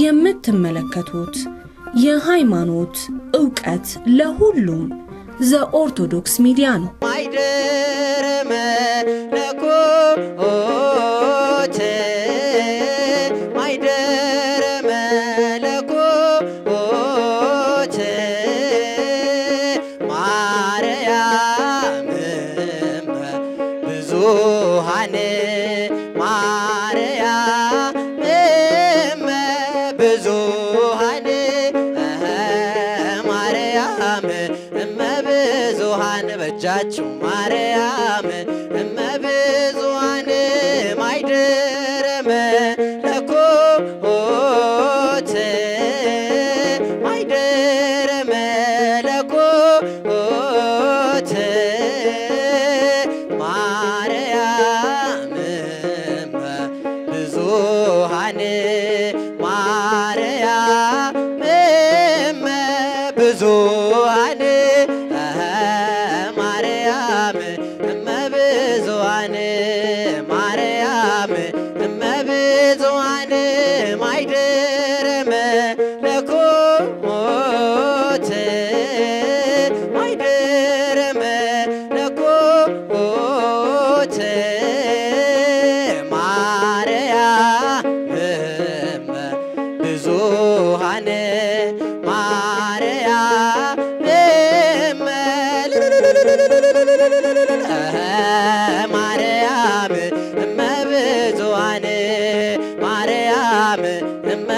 የምትመለከቱት የሃይማኖት ዕውቀት ለሁሉም ዘኦርቶዶክስ ሚዲያ ነው።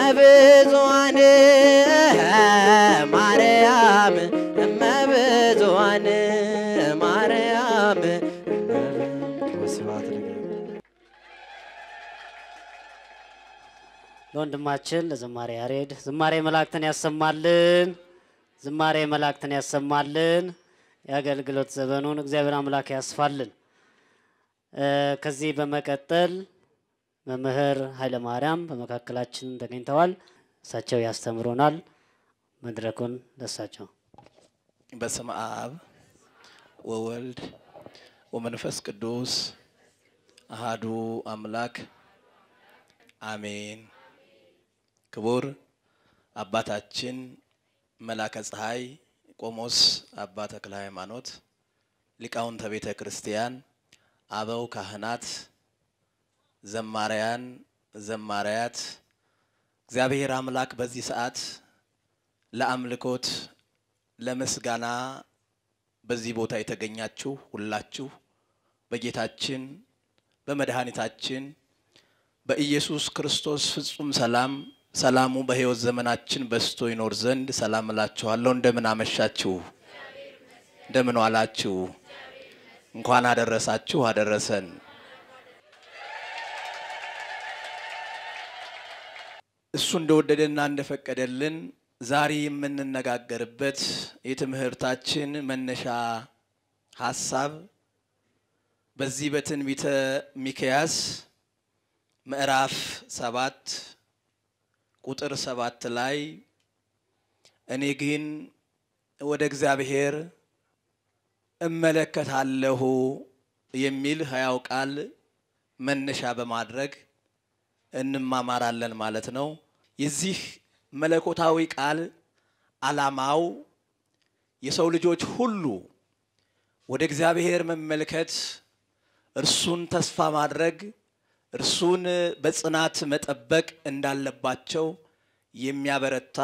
እመብዙዋን ማርያም እመብዙዋን ማርያም ለወንድማችን ለዝማሬ ያሬድ ዝማሬ መላእክትን ያሰማልን። ዝማሬ መላእክትን ያሰማልን። የአገልግሎት ዘመኑን እግዚአብሔር አምላክ ያስፋልን። ከዚህ በመቀጠል መምህር ኃይለ ማርያም በመካከላችን ተገኝተዋል። እሳቸው ያስተምሩናል። መድረኩን ለሳቸው። በስመ አብ ወወልድ ወመንፈስ ቅዱስ አሃዱ አምላክ አሜን። ክቡር አባታችን መላከ ፀሐይ ቆሞስ አባ ተክለ ሃይማኖት ሊቃውንተ ቤተ ክርስቲያን፣ አበው ካህናት ዘማሪያን፣ ዘማሪያት እግዚአብሔር አምላክ በዚህ ሰዓት ለአምልኮት ለምስጋና በዚህ ቦታ የተገኛችሁ ሁላችሁ በጌታችን በመድኃኒታችን በኢየሱስ ክርስቶስ ፍጹም ሰላም ሰላሙ በሕይወት ዘመናችን በስቶ ይኖር ዘንድ ሰላም እላችኋለሁ። እንደምን አመሻችሁ፣ እንደምን ዋላችሁ፣ እንኳን አደረሳችሁ አደረሰን። እሱ እንደወደደና እንደፈቀደልን ዛሬ የምንነጋገርበት የትምህርታችን መነሻ ሀሳብ በዚህ በትንቢተ ሚክያስ ምዕራፍ ሰባት ቁጥር ሰባት ላይ እኔ ግን ወደ እግዚአብሔር እመለከታለሁ የሚል ሕያው ቃል መነሻ በማድረግ እንማማራለን ማለት ነው። የዚህ መለኮታዊ ቃል ዓላማው የሰው ልጆች ሁሉ ወደ እግዚአብሔር መመልከት፣ እርሱን ተስፋ ማድረግ፣ እርሱን በጽናት መጠበቅ እንዳለባቸው የሚያበረታ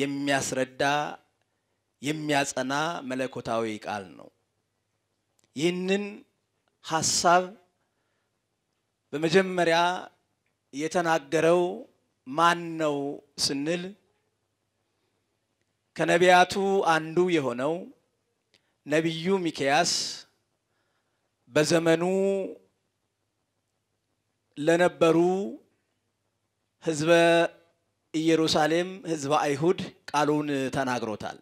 የሚያስረዳ የሚያጸና መለኮታዊ ቃል ነው። ይህንን ሀሳብ በመጀመሪያ የተናገረው ማን ነው ስንል ከነቢያቱ አንዱ የሆነው ነቢዩ ሚክያስ በዘመኑ ለነበሩ ህዝበ ኢየሩሳሌም ህዝበ አይሁድ ቃሉን ተናግሮታል።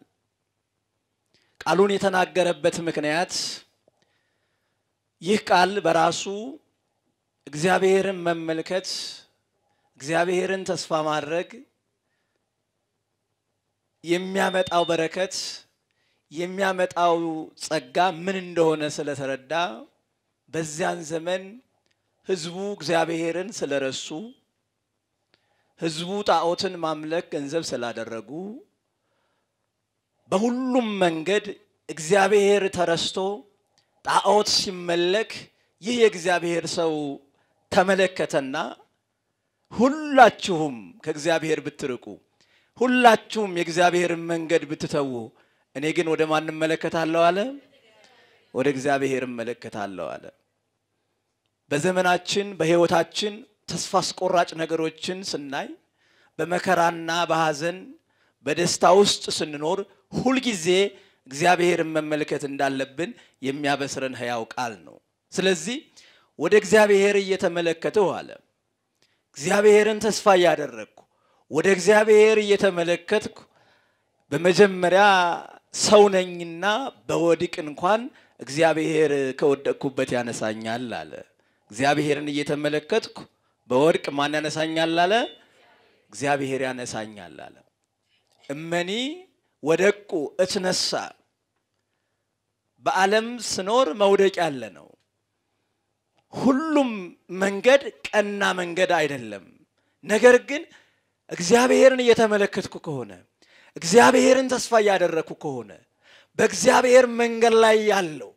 ቃሉን የተናገረበት ምክንያት ይህ ቃል በራሱ እግዚአብሔርን መመልከት እግዚአብሔርን ተስፋ ማድረግ የሚያመጣው በረከት የሚያመጣው ጸጋ ምን እንደሆነ ስለተረዳ በዚያን ዘመን ህዝቡ እግዚአብሔርን ስለረሱ፣ ህዝቡ ጣዖትን ማምለክ ገንዘብ ስላደረጉ በሁሉም መንገድ እግዚአብሔር ተረስቶ ጣዖት ሲመለክ ይህ የእግዚአብሔር ሰው ተመለከተና ሁላችሁም ከእግዚአብሔር ብትርቁ፣ ሁላችሁም የእግዚአብሔርን መንገድ ብትተዉ፣ እኔ ግን ወደ ማን እመለከታለሁ አለ? ወደ እግዚአብሔር እመለከታለሁ አለ። በዘመናችን በሕይወታችን ተስፋ አስቆራጭ ነገሮችን ስናይ በመከራና በሐዘን በደስታ ውስጥ ስንኖር ሁልጊዜ እግዚአብሔርን መመልከት እንዳለብን የሚያበስረን ሕያው ቃል ነው። ስለዚህ ወደ እግዚአብሔር እየተመለከትሁ አለ እግዚአብሔርን ተስፋ እያደረግኩ ወደ እግዚአብሔር እየተመለከትኩ በመጀመሪያ ሰው ነኝና በወድቅ እንኳን እግዚአብሔር ከወደቅኩበት ያነሳኛል አለ። እግዚአብሔርን እየተመለከትኩ በወድቅ ማን ያነሳኛል አለ? እግዚአብሔር ያነሳኛል አለ። እመኒ ወደቁ እትነሳ በዓለም ስኖር መውደቅ ያለ ነው። ሁሉም መንገድ ቀና መንገድ አይደለም። ነገር ግን እግዚአብሔርን እየተመለከትኩ ከሆነ እግዚአብሔርን ተስፋ እያደረግኩ ከሆነ በእግዚአብሔር መንገድ ላይ ያለው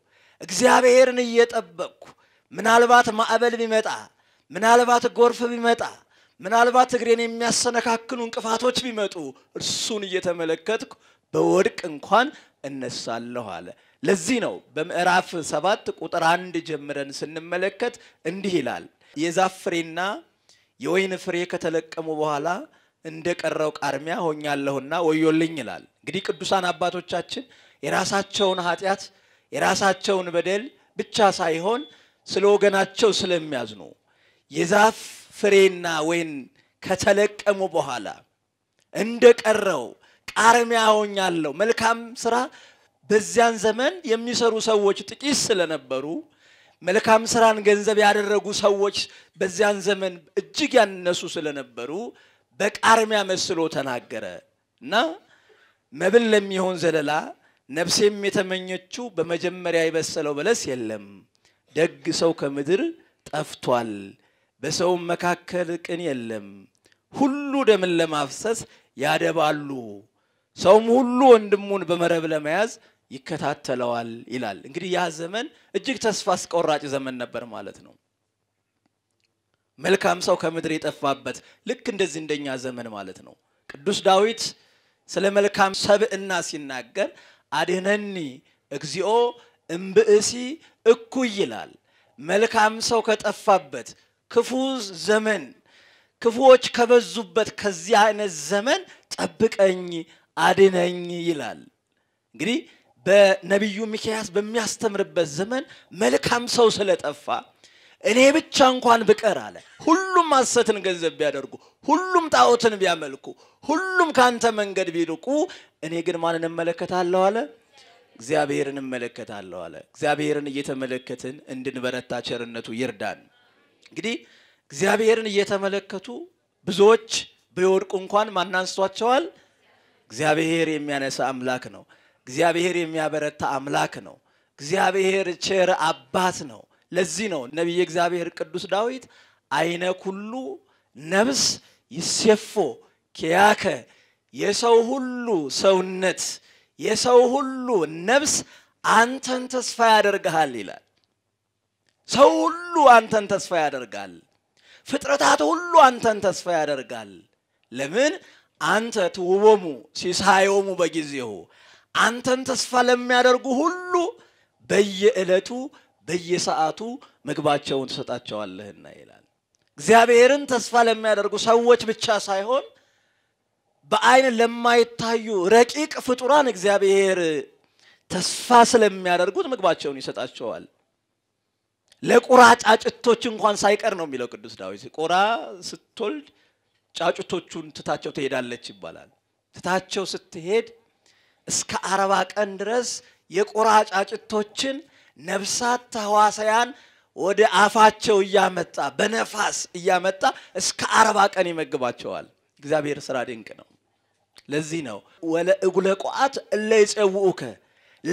እግዚአብሔርን እየጠበቅኩ ምናልባት ማዕበል ቢመጣ ምናልባት ጎርፍ ቢመጣ ምናልባት እግሬን የሚያሰነካክሉ እንቅፋቶች ቢመጡ እርሱን እየተመለከትኩ በወድቅ እንኳን እነሳለሁ አለ። ለዚህ ነው በምዕራፍ ሰባት ቁጥር አንድ ጀምረን ስንመለከት እንዲህ ይላል የዛፍ ፍሬና የወይን ፍሬ ከተለቀሙ በኋላ እንደ ቀረው ቃርሚያ ሆኛለሁና ወዮልኝ ይላል። እንግዲህ ቅዱሳን አባቶቻችን የራሳቸውን ኃጢአት የራሳቸውን በደል ብቻ ሳይሆን ስለ ወገናቸው ስለሚያዝኑ የዛፍ ፍሬና ወይን ከተለቀሙ በኋላ እንደ ቀረው ቃርሚያ ሆኛለሁ መልካም ስራ በዚያን ዘመን የሚሰሩ ሰዎች ጥቂት ስለነበሩ መልካም ስራን ገንዘብ ያደረጉ ሰዎች በዚያን ዘመን እጅግ ያነሱ ስለነበሩ በቃርሚያ መስሎ ተናገረ እና መብል ለሚሆን ዘለላ ነፍሴም የተመኘችው በመጀመሪያ የበሰለው በለስ የለም። ደግ ሰው ከምድር ጠፍቷል፣ በሰውም መካከል ቅን የለም። ሁሉ ደምን ለማፍሰስ ያደባሉ፣ ሰውም ሁሉ ወንድሙን በመረብ ለመያዝ ይከታተለዋል ይላል። እንግዲህ ያ ዘመን እጅግ ተስፋ አስቆራጭ ዘመን ነበር ማለት ነው። መልካም ሰው ከምድር የጠፋበት ልክ እንደዚህ እንደኛ ዘመን ማለት ነው። ቅዱስ ዳዊት ስለ መልካም ሰብእና ሲናገር አድነኒ እግዚኦ እምብእሲ እኩይ ይላል። መልካም ሰው ከጠፋበት ክፉ ዘመን ክፉዎች ከበዙበት ከዚህ አይነት ዘመን ጠብቀኝ፣ አድነኝ ይላል እንግዲህ በነቢዩ ሚኪያስ በሚያስተምርበት ዘመን መልካም ሰው ስለጠፋ እኔ ብቻ እንኳን ብቀር አለ ሁሉም ሐሰትን ገንዘብ ቢያደርጉ፣ ሁሉም ጣዖትን ቢያመልኩ፣ ሁሉም ከአንተ መንገድ ቢርቁ፣ እኔ ግን ማንን እመለከታለሁ አለ እግዚአብሔርን እመለከታለሁ አለ። እግዚአብሔርን እየተመለከትን እንድንበረታ ቸርነቱ ይርዳን። እንግዲህ እግዚአብሔርን እየተመለከቱ ብዙዎች ቢወድቁ እንኳን ማናንስቷቸዋል። እግዚአብሔር የሚያነሳ አምላክ ነው። እግዚአብሔር የሚያበረታ አምላክ ነው። እግዚአብሔር ቸር አባት ነው። ለዚህ ነው ነቢየ እግዚአብሔር ቅዱስ ዳዊት አይነ ኩሉ ነብስ ይሴፎ ኪያከ፣ የሰው ሁሉ ሰውነት የሰው ሁሉ ነብስ አንተን ተስፋ ያደርግሃል ይላል። ሰው ሁሉ አንተን ተስፋ ያደርጋል። ፍጥረታት ሁሉ አንተን ተስፋ ያደርጋል። ለምን አንተ ትውቦሙ ሲሳዮሙ በጊዜሁ አንተን ተስፋ ለሚያደርጉ ሁሉ በየዕለቱ በየሰዓቱ ምግባቸውን ትሰጣቸዋለህና ይላል። እግዚአብሔርን ተስፋ ለሚያደርጉ ሰዎች ብቻ ሳይሆን በአይን ለማይታዩ ረቂቅ ፍጡራን እግዚአብሔር ተስፋ ስለሚያደርጉት ምግባቸውን ይሰጣቸዋል። ለቁራ ጫጭቶች እንኳን ሳይቀር ነው የሚለው ቅዱስ ዳዊት። ቁራ ስትወልድ ጫጭቶቹን ትታቸው ትሄዳለች ይባላል። ትታቸው ስትሄድ እስከ አርባ ቀን ድረስ የቆራጫጭቶችን ነብሳት ተዋሳያን ወደ አፋቸው እያመጣ በነፋስ እያመጣ እስከ አርባ ቀን ይመግባቸዋል። እግዚአብሔር ስራ ድንቅ ነው። ለዚህ ነው ወለ እጉለ ቋት እለ ይጸውኡከ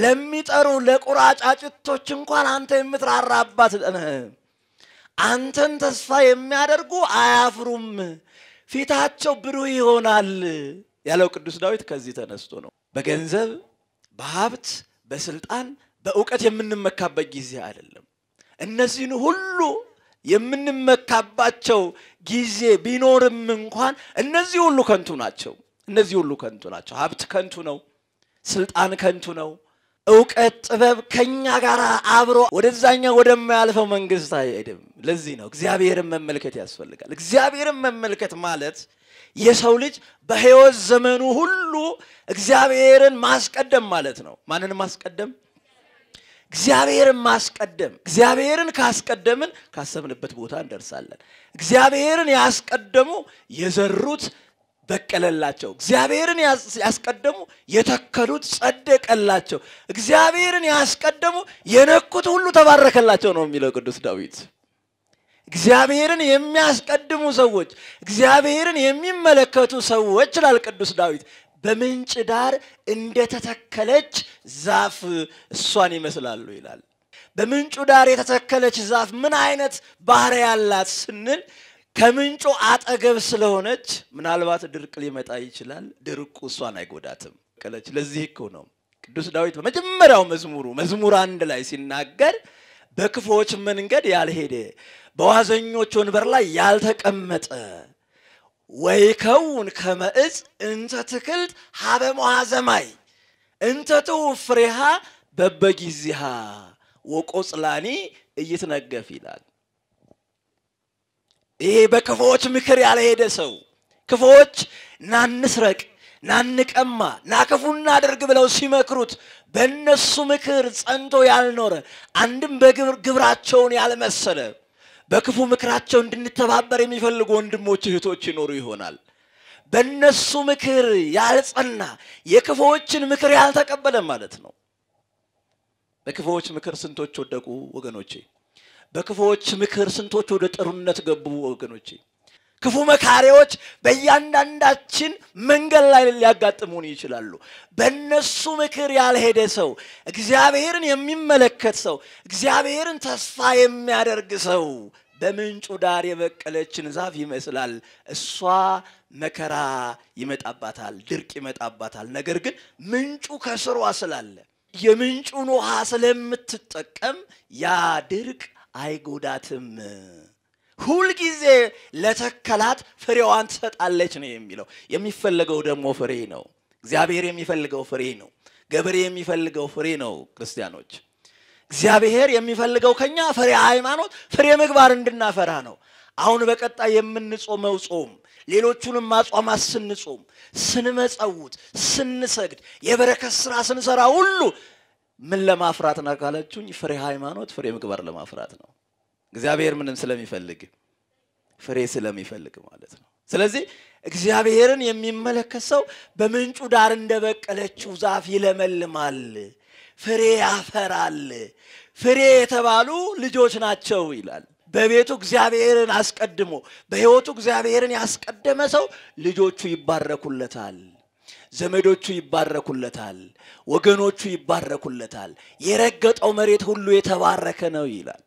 ለሚጠሩ ለቁራጫጭቶች እንኳን አንተ የምትራራባት ነህ። አንተን ተስፋ የሚያደርጉ አያፍሩም፣ ፊታቸው ብሩህ ይሆናል ያለው ቅዱስ ዳዊት ከዚህ ተነስቶ ነው። በገንዘብ፣ በሀብት፣ በስልጣን፣ በእውቀት የምንመካበት ጊዜ አይደለም። እነዚህን ሁሉ የምንመካባቸው ጊዜ ቢኖርም እንኳን እነዚህ ሁሉ ከንቱ ናቸው። እነዚህ ሁሉ ከንቱ ናቸው። ሀብት ከንቱ ነው። ስልጣን ከንቱ ነው። እውቀት፣ ጥበብ ከኛ ጋር አብሮ ወደዛኛ ወደማያልፈው መንግስት አይሄድም። ለዚህ ነው እግዚአብሔርን መመልከት ያስፈልጋል። እግዚአብሔርን መመልከት ማለት የሰው ልጅ በህይወት ዘመኑ ሁሉ እግዚአብሔርን ማስቀደም ማለት ነው። ማንን ማስቀደም? እግዚአብሔርን ማስቀደም። እግዚአብሔርን ካስቀደምን ካሰብንበት ቦታ እንደርሳለን። እግዚአብሔርን ያስቀደሙ የዘሩት በቀለላቸው። እግዚአብሔርን ያስቀደሙ የተከሉት ጸደቀላቸው። እግዚአብሔርን ያስቀደሙ የነኩት ሁሉ ተባረከላቸው ነው የሚለው ቅዱስ ዳዊት። እግዚአብሔርን የሚያስቀድሙ ሰዎች፣ እግዚአብሔርን የሚመለከቱ ሰዎች ይላል ቅዱስ ዳዊት በምንጭ ዳር እንደተተከለች ዛፍ እሷን ይመስላሉ ይላል። በምንጩ ዳር የተተከለች ዛፍ ምን አይነት ባህር ያላት ስንል ከምንጩ አጠገብ ስለሆነች ምናልባት ድርቅ ሊመጣ ይችላል። ድርቁ እሷን አይጎዳትም። ቀለች ለዚህ እኮ ነው ቅዱስ ዳዊት በመጀመሪያው መዝሙሩ መዝሙር አንድ ላይ ሲናገር በክፎች መንገድ ያልሄደ በዋዘኞች ወንበር ላይ ያልተቀመጠ ወይ ከውን ከመእፅ እንተ ትክልት ሀበ መዋዘ ማይ እንተ ትውብ ፍሬሃ በበጊዜሃ ወቆጽላኒ እይትነገፍ ይላል። ይሄ በክፉዎች ምክር ያልሄደ ሰው ክፉዎች ናንስረቅ፣ ናንቀማ፣ ናክፉ እናድርግ ብለው ሲመክሩት በእነሱ ምክር ጸንቶ ያልኖረ አንድም በግብራቸውን ያልመሰለ በክፉ ምክራቸው እንድንተባበር የሚፈልጉ ወንድሞች እህቶች ይኖሩ ይሆናል በእነሱ ምክር ያልጸና የክፉዎችን ምክር ያልተቀበለ ማለት ነው በክፉዎች ምክር ስንቶች ወደቁ ወገኖቼ በክፉዎች ምክር ስንቶች ወደ ጥሩነት ገቡ ወገኖቼ ክፉ መካሪዎች በእያንዳንዳችን መንገድ ላይ ሊያጋጥሙን ይችላሉ። በእነሱ ምክር ያልሄደ ሰው፣ እግዚአብሔርን የሚመለከት ሰው፣ እግዚአብሔርን ተስፋ የሚያደርግ ሰው በምንጩ ዳር የበቀለችን ዛፍ ይመስላል። እሷ መከራ ይመጣባታል፣ ድርቅ ይመጣባታል። ነገር ግን ምንጩ ከስሯ ስላለ የምንጩን ውሃ ስለምትጠቀም ያ ድርቅ አይጎዳትም። ሁልጊዜ ለተከላት ፍሬዋን ትሰጣለች ነው የሚለው። የሚፈለገው ደግሞ ፍሬ ነው። እግዚአብሔር የሚፈልገው ፍሬ ነው። ገበሬ የሚፈልገው ፍሬ ነው። ክርስቲያኖች እግዚአብሔር የሚፈልገው ከኛ ፍሬ ሃይማኖት፣ ፍሬ ምግባር እንድናፈራ ነው። አሁን በቀጣይ የምንጾመው ጾም ሌሎቹንም ማጽዋማት ስንጾም፣ ስንመጸውት፣ ስንሰግድ፣ የበረከት ስራ ስንሰራ ሁሉ ምን ለማፍራት ነው ካላችሁኝ፣ ፍሬ ሃይማኖት፣ ፍሬ ምግባር ለማፍራት ነው። እግዚአብሔር ምንም ስለሚፈልግ ፍሬ ስለሚፈልግ ማለት ነው። ስለዚህ እግዚአብሔርን የሚመለከት ሰው በምንጩ ዳር እንደበቀለችው ዛፍ ይለመልማል፣ ፍሬ ያፈራል። ፍሬ የተባሉ ልጆች ናቸው ይላል። በቤቱ እግዚአብሔርን አስቀድሞ በሕይወቱ እግዚአብሔርን ያስቀደመ ሰው ልጆቹ ይባረኩለታል፣ ዘመዶቹ ይባረኩለታል፣ ወገኖቹ ይባረኩለታል፣ የረገጠው መሬት ሁሉ የተባረከ ነው ይላል።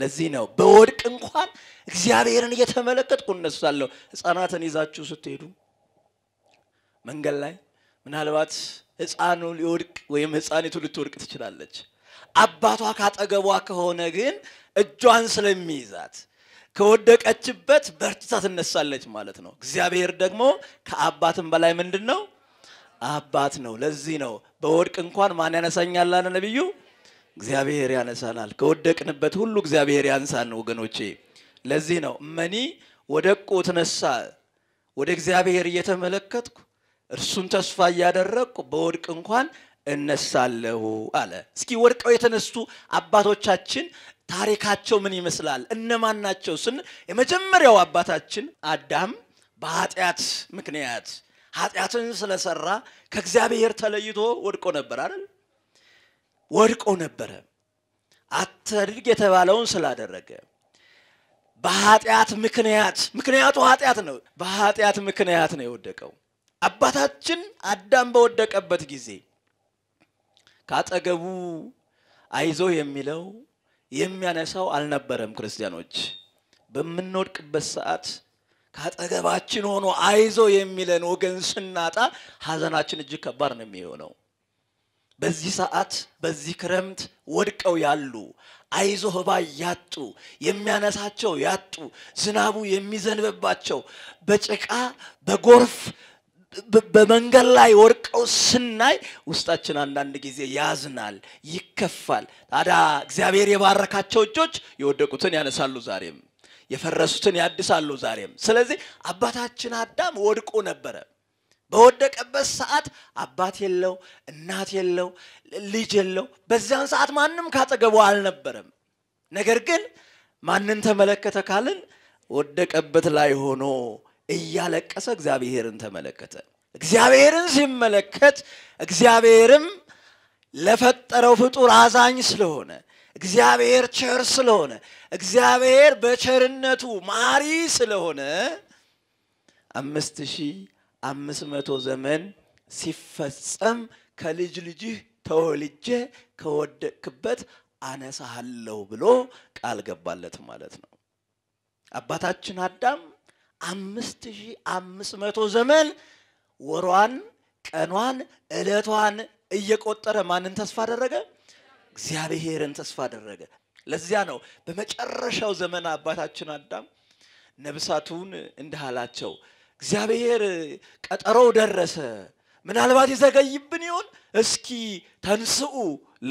ለዚህ ነው በወድቅ እንኳን እግዚአብሔርን እየተመለከትኩ እነሳለሁ። ህፃናትን ይዛችሁ ስትሄዱ መንገድ ላይ ምናልባት ህፃኑ ሊወድቅ ወይም ህፃኒቱ ልትወድቅ ትችላለች። አባቷ ካጠገቧ ከሆነ ግን እጇን ስለሚይዛት ከወደቀችበት በርትታ ትነሳለች ማለት ነው። እግዚአብሔር ደግሞ ከአባትም በላይ ምንድን ነው? አባት ነው። ለዚህ ነው በወድቅ እንኳን ማን ያነሳኛላለ ነቢዩ። እግዚአብሔር ያነሳናል። ከወደቅንበት ሁሉ እግዚአብሔር ያንሳን ወገኖቼ። ለዚህ ነው መኒ ወደቁ ተነሳ ወደ እግዚአብሔር እየተመለከትኩ እርሱን ተስፋ እያደረግኩ በወድቅ እንኳን እነሳለሁ አለ። እስኪ ወድቀው የተነሱ አባቶቻችን ታሪካቸው ምን ይመስላል? እነማን ናቸው ስን የመጀመሪያው አባታችን አዳም በኃጢአት ምክንያት ኃጢአትን ስለሰራ ከእግዚአብሔር ተለይቶ ወድቆ ነበር አይደል? ወድቆ ነበረ። አትድርግ የተባለውን ስላደረገ በኃጢአት ምክንያት ምክንያቱ ኃጢአት ነው። በኃጢአት ምክንያት ነው የወደቀው። አባታችን አዳም በወደቀበት ጊዜ ካጠገቡ አይዞ የሚለው የሚያነሳው አልነበረም። ክርስቲያኖች በምንወድቅበት ሰዓት ከአጠገባችን ሆኖ አይዞ የሚለን ወገን ስናጣ ሀዘናችን እጅግ ከባድ ነው የሚሆነው። በዚህ ሰዓት በዚህ ክረምት ወድቀው ያሉ አይዞ ህባ ያጡ የሚያነሳቸው ያጡ ዝናቡ የሚዘንብባቸው በጭቃ በጎርፍ በመንገድ ላይ ወድቀው ስናይ ውስጣችን አንዳንድ ጊዜ ያዝናል፣ ይከፋል። ታዲያ እግዚአብሔር የባረካቸው እጆች የወደቁትን ያነሳሉ ዛሬም የፈረሱትን ያድሳሉ ዛሬም። ስለዚህ አባታችን አዳም ወድቆ ነበረ። በወደቀበት ሰዓት አባት የለው፣ እናት የለው፣ ልጅ የለው። በዚያን ሰዓት ማንም ካጠገቡ አልነበረም። ነገር ግን ማንን ተመለከተ ካልን ወደቀበት ላይ ሆኖ እያለቀሰ እግዚአብሔርን ተመለከተ። እግዚአብሔርን ሲመለከት እግዚአብሔርም ለፈጠረው ፍጡር አዛኝ ስለሆነ እግዚአብሔር ቸር ስለሆነ እግዚአብሔር በቸርነቱ ማሪ ስለሆነ አምስት ሺህ አምስት መቶ ዘመን ሲፈጸም ከልጅ ልጅህ ተወልጄ ከወደቅክበት አነሳሃለሁ ብሎ ቃል ገባለት ማለት ነው። አባታችን አዳም አምስት ሺህ አምስት መቶ ዘመን ወሯን፣ ቀኗን፣ እለቷን እየቆጠረ ማንን ተስፋ አደረገ? እግዚአብሔርን ተስፋ አደረገ። ለዚያ ነው በመጨረሻው ዘመን አባታችን አዳም ነብሳቱን እንዳላቸው እግዚአብሔር ቀጠሮው ደረሰ። ምናልባት ይዘገይብን ይሆን? እስኪ ተንስኡ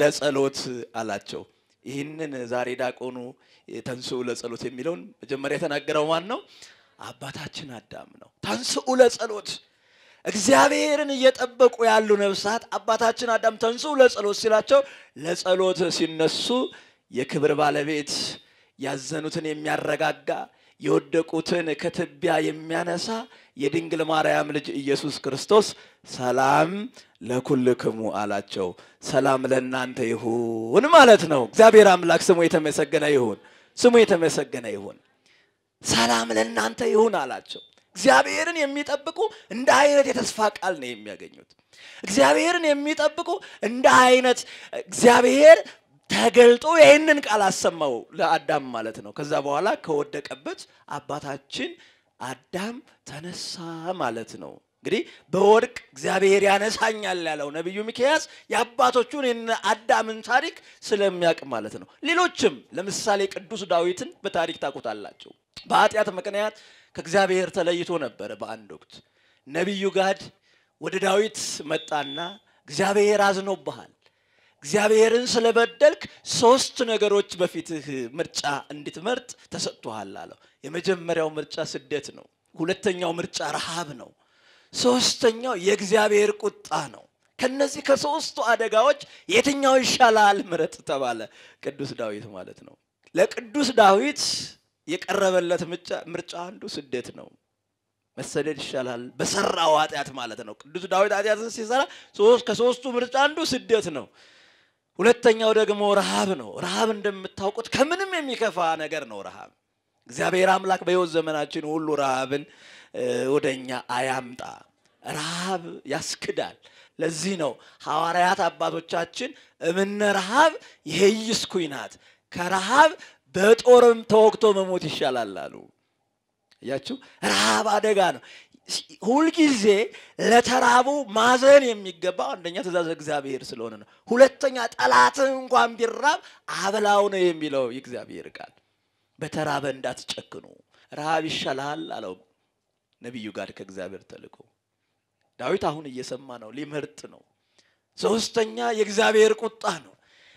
ለጸሎት አላቸው። ይህንን ዛሬ ዳቆኑ ተንስኡ ለጸሎት የሚለውን መጀመሪያ የተናገረው ማን ነው? አባታችን አዳም ነው። ተንስኡ ለጸሎት እግዚአብሔርን እየጠበቁ ያሉ ነፍሳት አባታችን አዳም ተንስኡ ለጸሎት ሲላቸው ለጸሎት ሲነሱ የክብር ባለቤት ያዘኑትን የሚያረጋጋ የወደቁትን ከትቢያ የሚያነሳ የድንግል ማርያም ልጅ ኢየሱስ ክርስቶስ ሰላም ለኩልክሙ አላቸው። ሰላም ለእናንተ ይሁን ማለት ነው። እግዚአብሔር አምላክ ስሙ የተመሰገነ ይሁን፣ ስሙ የተመሰገነ ይሁን። ሰላም ለእናንተ ይሁን አላቸው። እግዚአብሔርን የሚጠብቁ እንደ አይነት የተስፋ ቃል ነው የሚያገኙት። እግዚአብሔርን የሚጠብቁ እንደ አይነት እግዚአብሔር ተገልጦ ይህንን ቃል አሰማው ለአዳም ማለት ነው። ከዛ በኋላ ከወደቀበት አባታችን አዳም ተነሳ ማለት ነው። እንግዲህ በወድቅ እግዚአብሔር ያነሳኛል ያለው ነቢዩ ሚክያስ የአባቶቹን አዳምን ታሪክ ስለሚያውቅ ማለት ነው። ሌሎችም ለምሳሌ ቅዱስ ዳዊትን በታሪክ ታውቁታላቸው። በኃጢአት ምክንያት ከእግዚአብሔር ተለይቶ ነበረ። በአንድ ወቅት ነቢዩ ጋድ ወደ ዳዊት መጣና እግዚአብሔር አዝኖብሃል እግዚአብሔርን ስለበደልክ ሶስት ነገሮች በፊትህ ምርጫ እንድትመርጥ ተሰጥቶሃል አለው የመጀመሪያው ምርጫ ስደት ነው ሁለተኛው ምርጫ ረሃብ ነው ሶስተኛው የእግዚአብሔር ቁጣ ነው ከነዚህ ከሶስቱ አደጋዎች የትኛው ይሻላል ምረጥ ተባለ ቅዱስ ዳዊት ማለት ነው ለቅዱስ ዳዊት የቀረበለት ምርጫ አንዱ ስደት ነው መሰደድ ይሻላል በሰራው ኃጢአት ማለት ነው ቅዱስ ዳዊት ኃጢአትን ሲሰራ ከሶስቱ ምርጫ አንዱ ስደት ነው ሁለተኛው ደግሞ ረሃብ ነው። ረሃብ እንደምታውቁት ከምንም የሚከፋ ነገር ነው ረሃብ። እግዚአብሔር አምላክ በሕይወት ዘመናችን ሁሉ ረሃብን ወደ እኛ አያምጣ። ረሃብ ያስክዳል። ለዚህ ነው ሐዋርያት አባቶቻችን እምነ ረሃብ ይሄይስኩኝ ናት ከረሃብ በጦርም ተወግቶ መሞት ይሻላል አሉ። እያችሁ ረሃብ አደጋ ነው። ሁልጊዜ ለተራቡ ማዘን የሚገባው አንደኛ ትእዛዝ እግዚአብሔር ስለሆነ ነው። ሁለተኛ ጠላትህ እንኳን ቢራብ አብላው ነው የሚለው የእግዚአብሔር ቃል። በተራበ እንዳትጨክኑ፣ ረሃብ ይሻልሃል አለው ነቢዩ ጋር ከእግዚአብሔር ተልቆ ዳዊት አሁን እየሰማ ነው፣ ሊመርጥ ነው። ሶስተኛ የእግዚአብሔር ቁጣ ነው።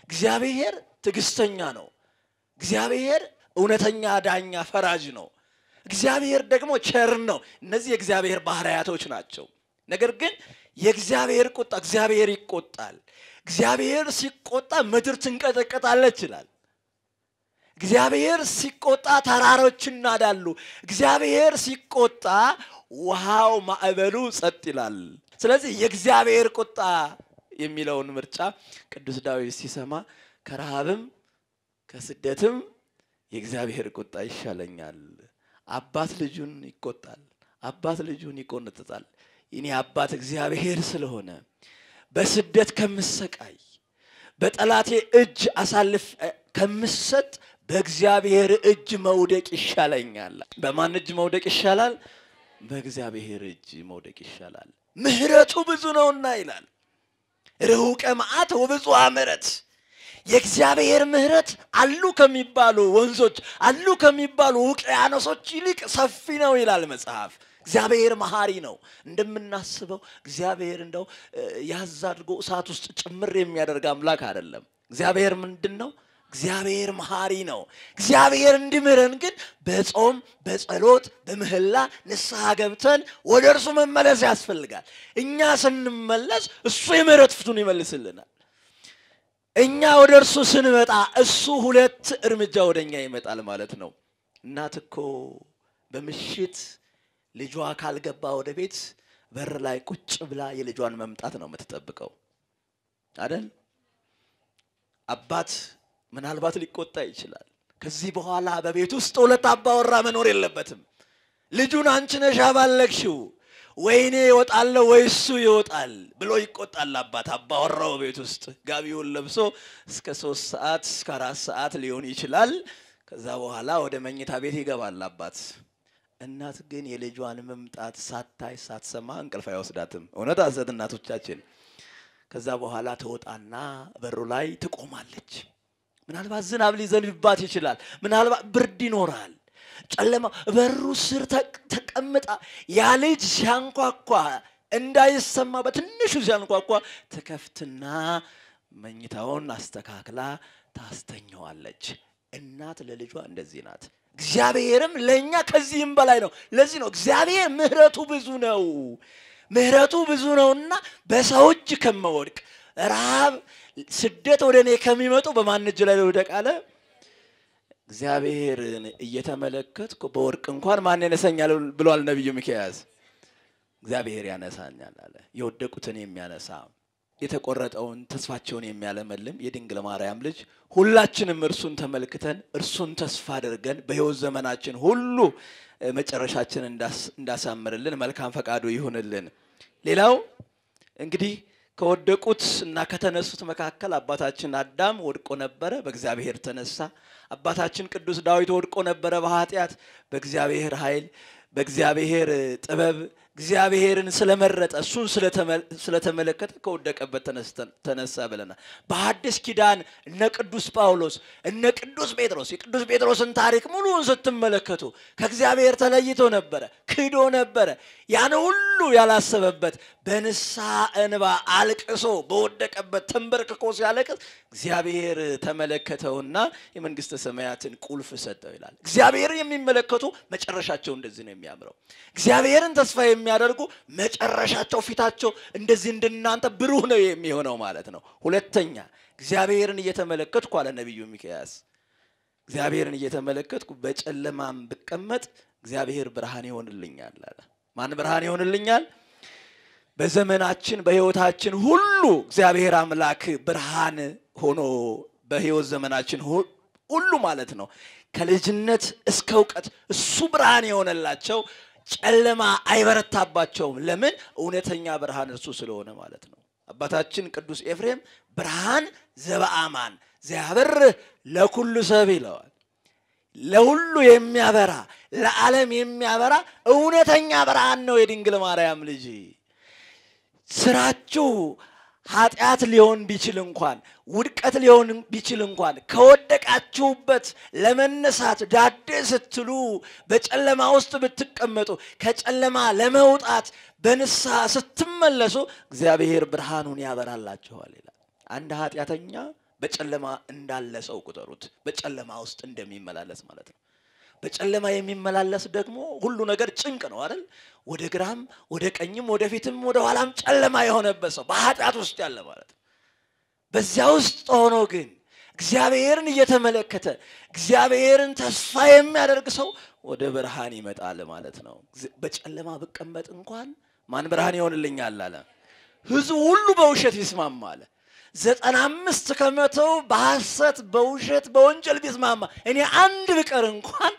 እግዚአብሔር ትዕግስተኛ ነው። እግዚአብሔር እውነተኛ ዳኛ ፈራጅ ነው። እግዚአብሔር ደግሞ ቸር ነው። እነዚህ የእግዚአብሔር ባህርያቶች ናቸው። ነገር ግን የእግዚአብሔር ቁጣ እግዚአብሔር ይቆጣል። እግዚአብሔር ሲቆጣ ምድር ትንቀጠቀጣለች ይላል። እግዚአብሔር ሲቆጣ ተራሮች ይናዳሉ። እግዚአብሔር ሲቆጣ ውሃው ማዕበሉ ጸጥ ይላል። ስለዚህ የእግዚአብሔር ቁጣ የሚለውን ምርጫ ቅዱስ ዳዊት ሲሰማ ከረሃብም ከስደትም የእግዚአብሔር ቁጣ ይሻለኛል አባት ልጁን ይቆጣል፣ አባት ልጁን ይቆነጥጣል። እኔ አባት እግዚአብሔር ስለሆነ በስደት ከምሰቃይ በጠላቴ እጅ አሳልፍ ከምሰጥ በእግዚአብሔር እጅ መውደቅ ይሻለኛል። በማን እጅ መውደቅ ይሻላል? በእግዚአብሔር እጅ መውደቅ ይሻላል። ምሕረቱ ብዙ ነውና ይላል ርሑቀ መዓት ወብፁዕ ምሕረት የእግዚአብሔር ምህረት አሉ ከሚባሉ ወንዞች አሉ ከሚባሉ ውቅያኖሶች ይልቅ ሰፊ ነው ይላል መጽሐፍ። እግዚአብሔር መሀሪ ነው። እንደምናስበው እግዚአብሔር እንደው ያዝ አድርጎ እሳት ውስጥ ጭምር የሚያደርግ አምላክ አይደለም። እግዚአብሔር ምንድን ነው? እግዚአብሔር መሐሪ ነው። እግዚአብሔር እንዲምረን ግን በጾም በጸሎት በምህላ ንስሐ ገብተን ወደ እርሱ መመለስ ያስፈልጋል። እኛ ስንመለስ እሱ የምህረት ፍቱን ይመልስልናል። እኛ ወደ እርሱ ስንመጣ እሱ ሁለት እርምጃ ወደ እኛ ይመጣል ማለት ነው። እናት እኮ በምሽት ልጇ ካልገባ ወደ ቤት በር ላይ ቁጭ ብላ የልጇን መምጣት ነው የምትጠብቀው አደን አባት ምናልባት ሊቆጣ ይችላል። ከዚህ በኋላ በቤት ውስጥ ሁለት አባወራ መኖር የለበትም። ልጁን አንቺ ነሽ አባለግሽው ወይኔ ይወጣለሁ ወይ እሱ ይወጣል ብሎ ይቆጣል። አባት አባወራው ቤት ውስጥ ጋቢውን ለብሶ እስከ ሶስት ሰዓት እስከ አራት ሰዓት ሊሆን ይችላል። ከዛ በኋላ ወደ መኝታ ቤት ይገባል አባት። እናት ግን የልጇን መምጣት ሳታይ ሳትሰማ እንቅልፍ አይወስዳትም። እውነት አዘት እናቶቻችን። ከዛ በኋላ ትወጣና በሩ ላይ ትቆማለች። ምናልባት ዝናብ ሊዘንብባት ይችላል። ምናልባት ብርድ ይኖራል። ጨለማ በሩ ስር ተቀምጣ ያ ልጅ ሲያንኳኳ እንዳይሰማ በትንሹ ሲያንኳኳ ትከፍትና መኝታውን አስተካክላ ታስተኘዋለች። እናት ለልጇ እንደዚህ ናት። እግዚአብሔርም ለእኛ ከዚህም በላይ ነው። ለዚህ ነው እግዚአብሔር ምህረቱ ብዙ ነው። ምህረቱ ብዙ ነውና በሰው እጅ ከመወድቅ ረሃብ፣ ስደት ወደ እኔ ከሚመጡ በማን እጅ ላይ ልውደቅ አለ? እግዚአብሔርን እየተመለከትኩ በወርቅ እንኳን ማን ያነሳኛል ብሏል ነቢዩ ሚካያስ እግዚአብሔር ያነሳኛል አለ። የወደቁትን የሚያነሳ የተቆረጠውን ተስፋቸውን የሚያለመልም የድንግል ማርያም ልጅ ሁላችንም እርሱን ተመልክተን እርሱን ተስፋ አድርገን በሕይወት ዘመናችን ሁሉ መጨረሻችን እንዳሳምርልን መልካም ፈቃዱ ይሁንልን። ሌላው እንግዲህ ከወደቁት እና ከተነሱት መካከል አባታችን አዳም ወድቆ ነበረ፣ በእግዚአብሔር ተነሳ። አባታችን ቅዱስ ዳዊት ወድቆ ነበረ በኃጢአት። በእግዚአብሔር ኃይል በእግዚአብሔር ጥበብ እግዚአብሔርን ስለመረጠ እሱን ስለተመለከተ ከወደቀበት ተነሳ ብለናል። በአዲስ ኪዳን እነ ቅዱስ ጳውሎስ እነ ቅዱስ ጴጥሮስ የቅዱስ ጴጥሮስን ታሪክ ሙሉውን ስትመለከቱ ከእግዚአብሔር ተለይቶ ነበረ፣ ክዶ ነበረ። ያን ሁሉ ያላሰበበት በንሳ እንባ አልቅሶ በወደቀበት ተንበርክኮ ሲያለቅስ እግዚአብሔር ተመለከተውና የመንግስተ ሰማያትን ቁልፍ ሰጠው ይላል። እግዚአብሔርን የሚመለከቱ መጨረሻቸው እንደዚህ ነው። የሚያምረው። እግዚአብሔርን ተስፋ የሚያደርጉ መጨረሻቸው ፊታቸው እንደዚህ እንደናንተ ብሩህ ነው የሚሆነው ማለት ነው። ሁለተኛ እግዚአብሔርን እየተመለከትኩ አለ ነቢዩ ሚክያስ፣ እግዚአብሔርን እየተመለከትኩ በጨለማም ብቀመጥ እግዚአብሔር ብርሃን ይሆንልኛል አለ። ማን ብርሃን ይሆንልኛል? በዘመናችን በህይወታችን ሁሉ እግዚአብሔር አምላክ ብርሃን ሆኖ በህይወት ዘመናችን ሁሉ ማለት ነው ከልጅነት እስከ እውቀት እሱ ብርሃን የሆነላቸው ጨለማ አይበረታባቸውም። ለምን? እውነተኛ ብርሃን እርሱ ስለሆነ ማለት ነው። አባታችን ቅዱስ ኤፍሬም ብርሃን ዘበአማን ዘያበርህ ለኩሉ ሰብ ይለዋል። ለሁሉ የሚያበራ ለዓለም የሚያበራ እውነተኛ ብርሃን ነው የድንግል ማርያም ልጅ ስራችሁ ኃጢአት ሊሆን ቢችል እንኳን ውድቀት ሊሆን ቢችል እንኳን ከወደቃችሁበት ለመነሳት ዳዴ ስትሉ በጨለማ ውስጥ ብትቀመጡ ከጨለማ ለመውጣት በንስሐ ስትመለሱ እግዚአብሔር ብርሃኑን ያበራላችኋል ይላል። አንድ ኃጢአተኛ በጨለማ እንዳለ ሰው ቁጠሩት። በጨለማ ውስጥ እንደሚመላለስ ማለት ነው። በጨለማ የሚመላለስ ደግሞ ሁሉ ነገር ጭንቅ ነው አይደል? ወደ ግራም ወደ ቀኝም ወደፊትም ወደ ኋላም ጨለማ የሆነበት ሰው በኃጢአት ውስጥ ያለ ማለት ነው። በዚያ ውስጥ ሆኖ ግን እግዚአብሔርን እየተመለከተ እግዚአብሔርን ተስፋ የሚያደርግ ሰው ወደ ብርሃን ይመጣል ማለት ነው። በጨለማ ብቀመጥ እንኳን ማን ብርሃን ይሆንልኛል አለ። ህዝቡ ሁሉ በውሸት ይስማማ ዘጠና አምስት ከመቶው በሐሰት በውሸት በወንጀል ቢስማማ እኔ አንድ ብቀር እንኳን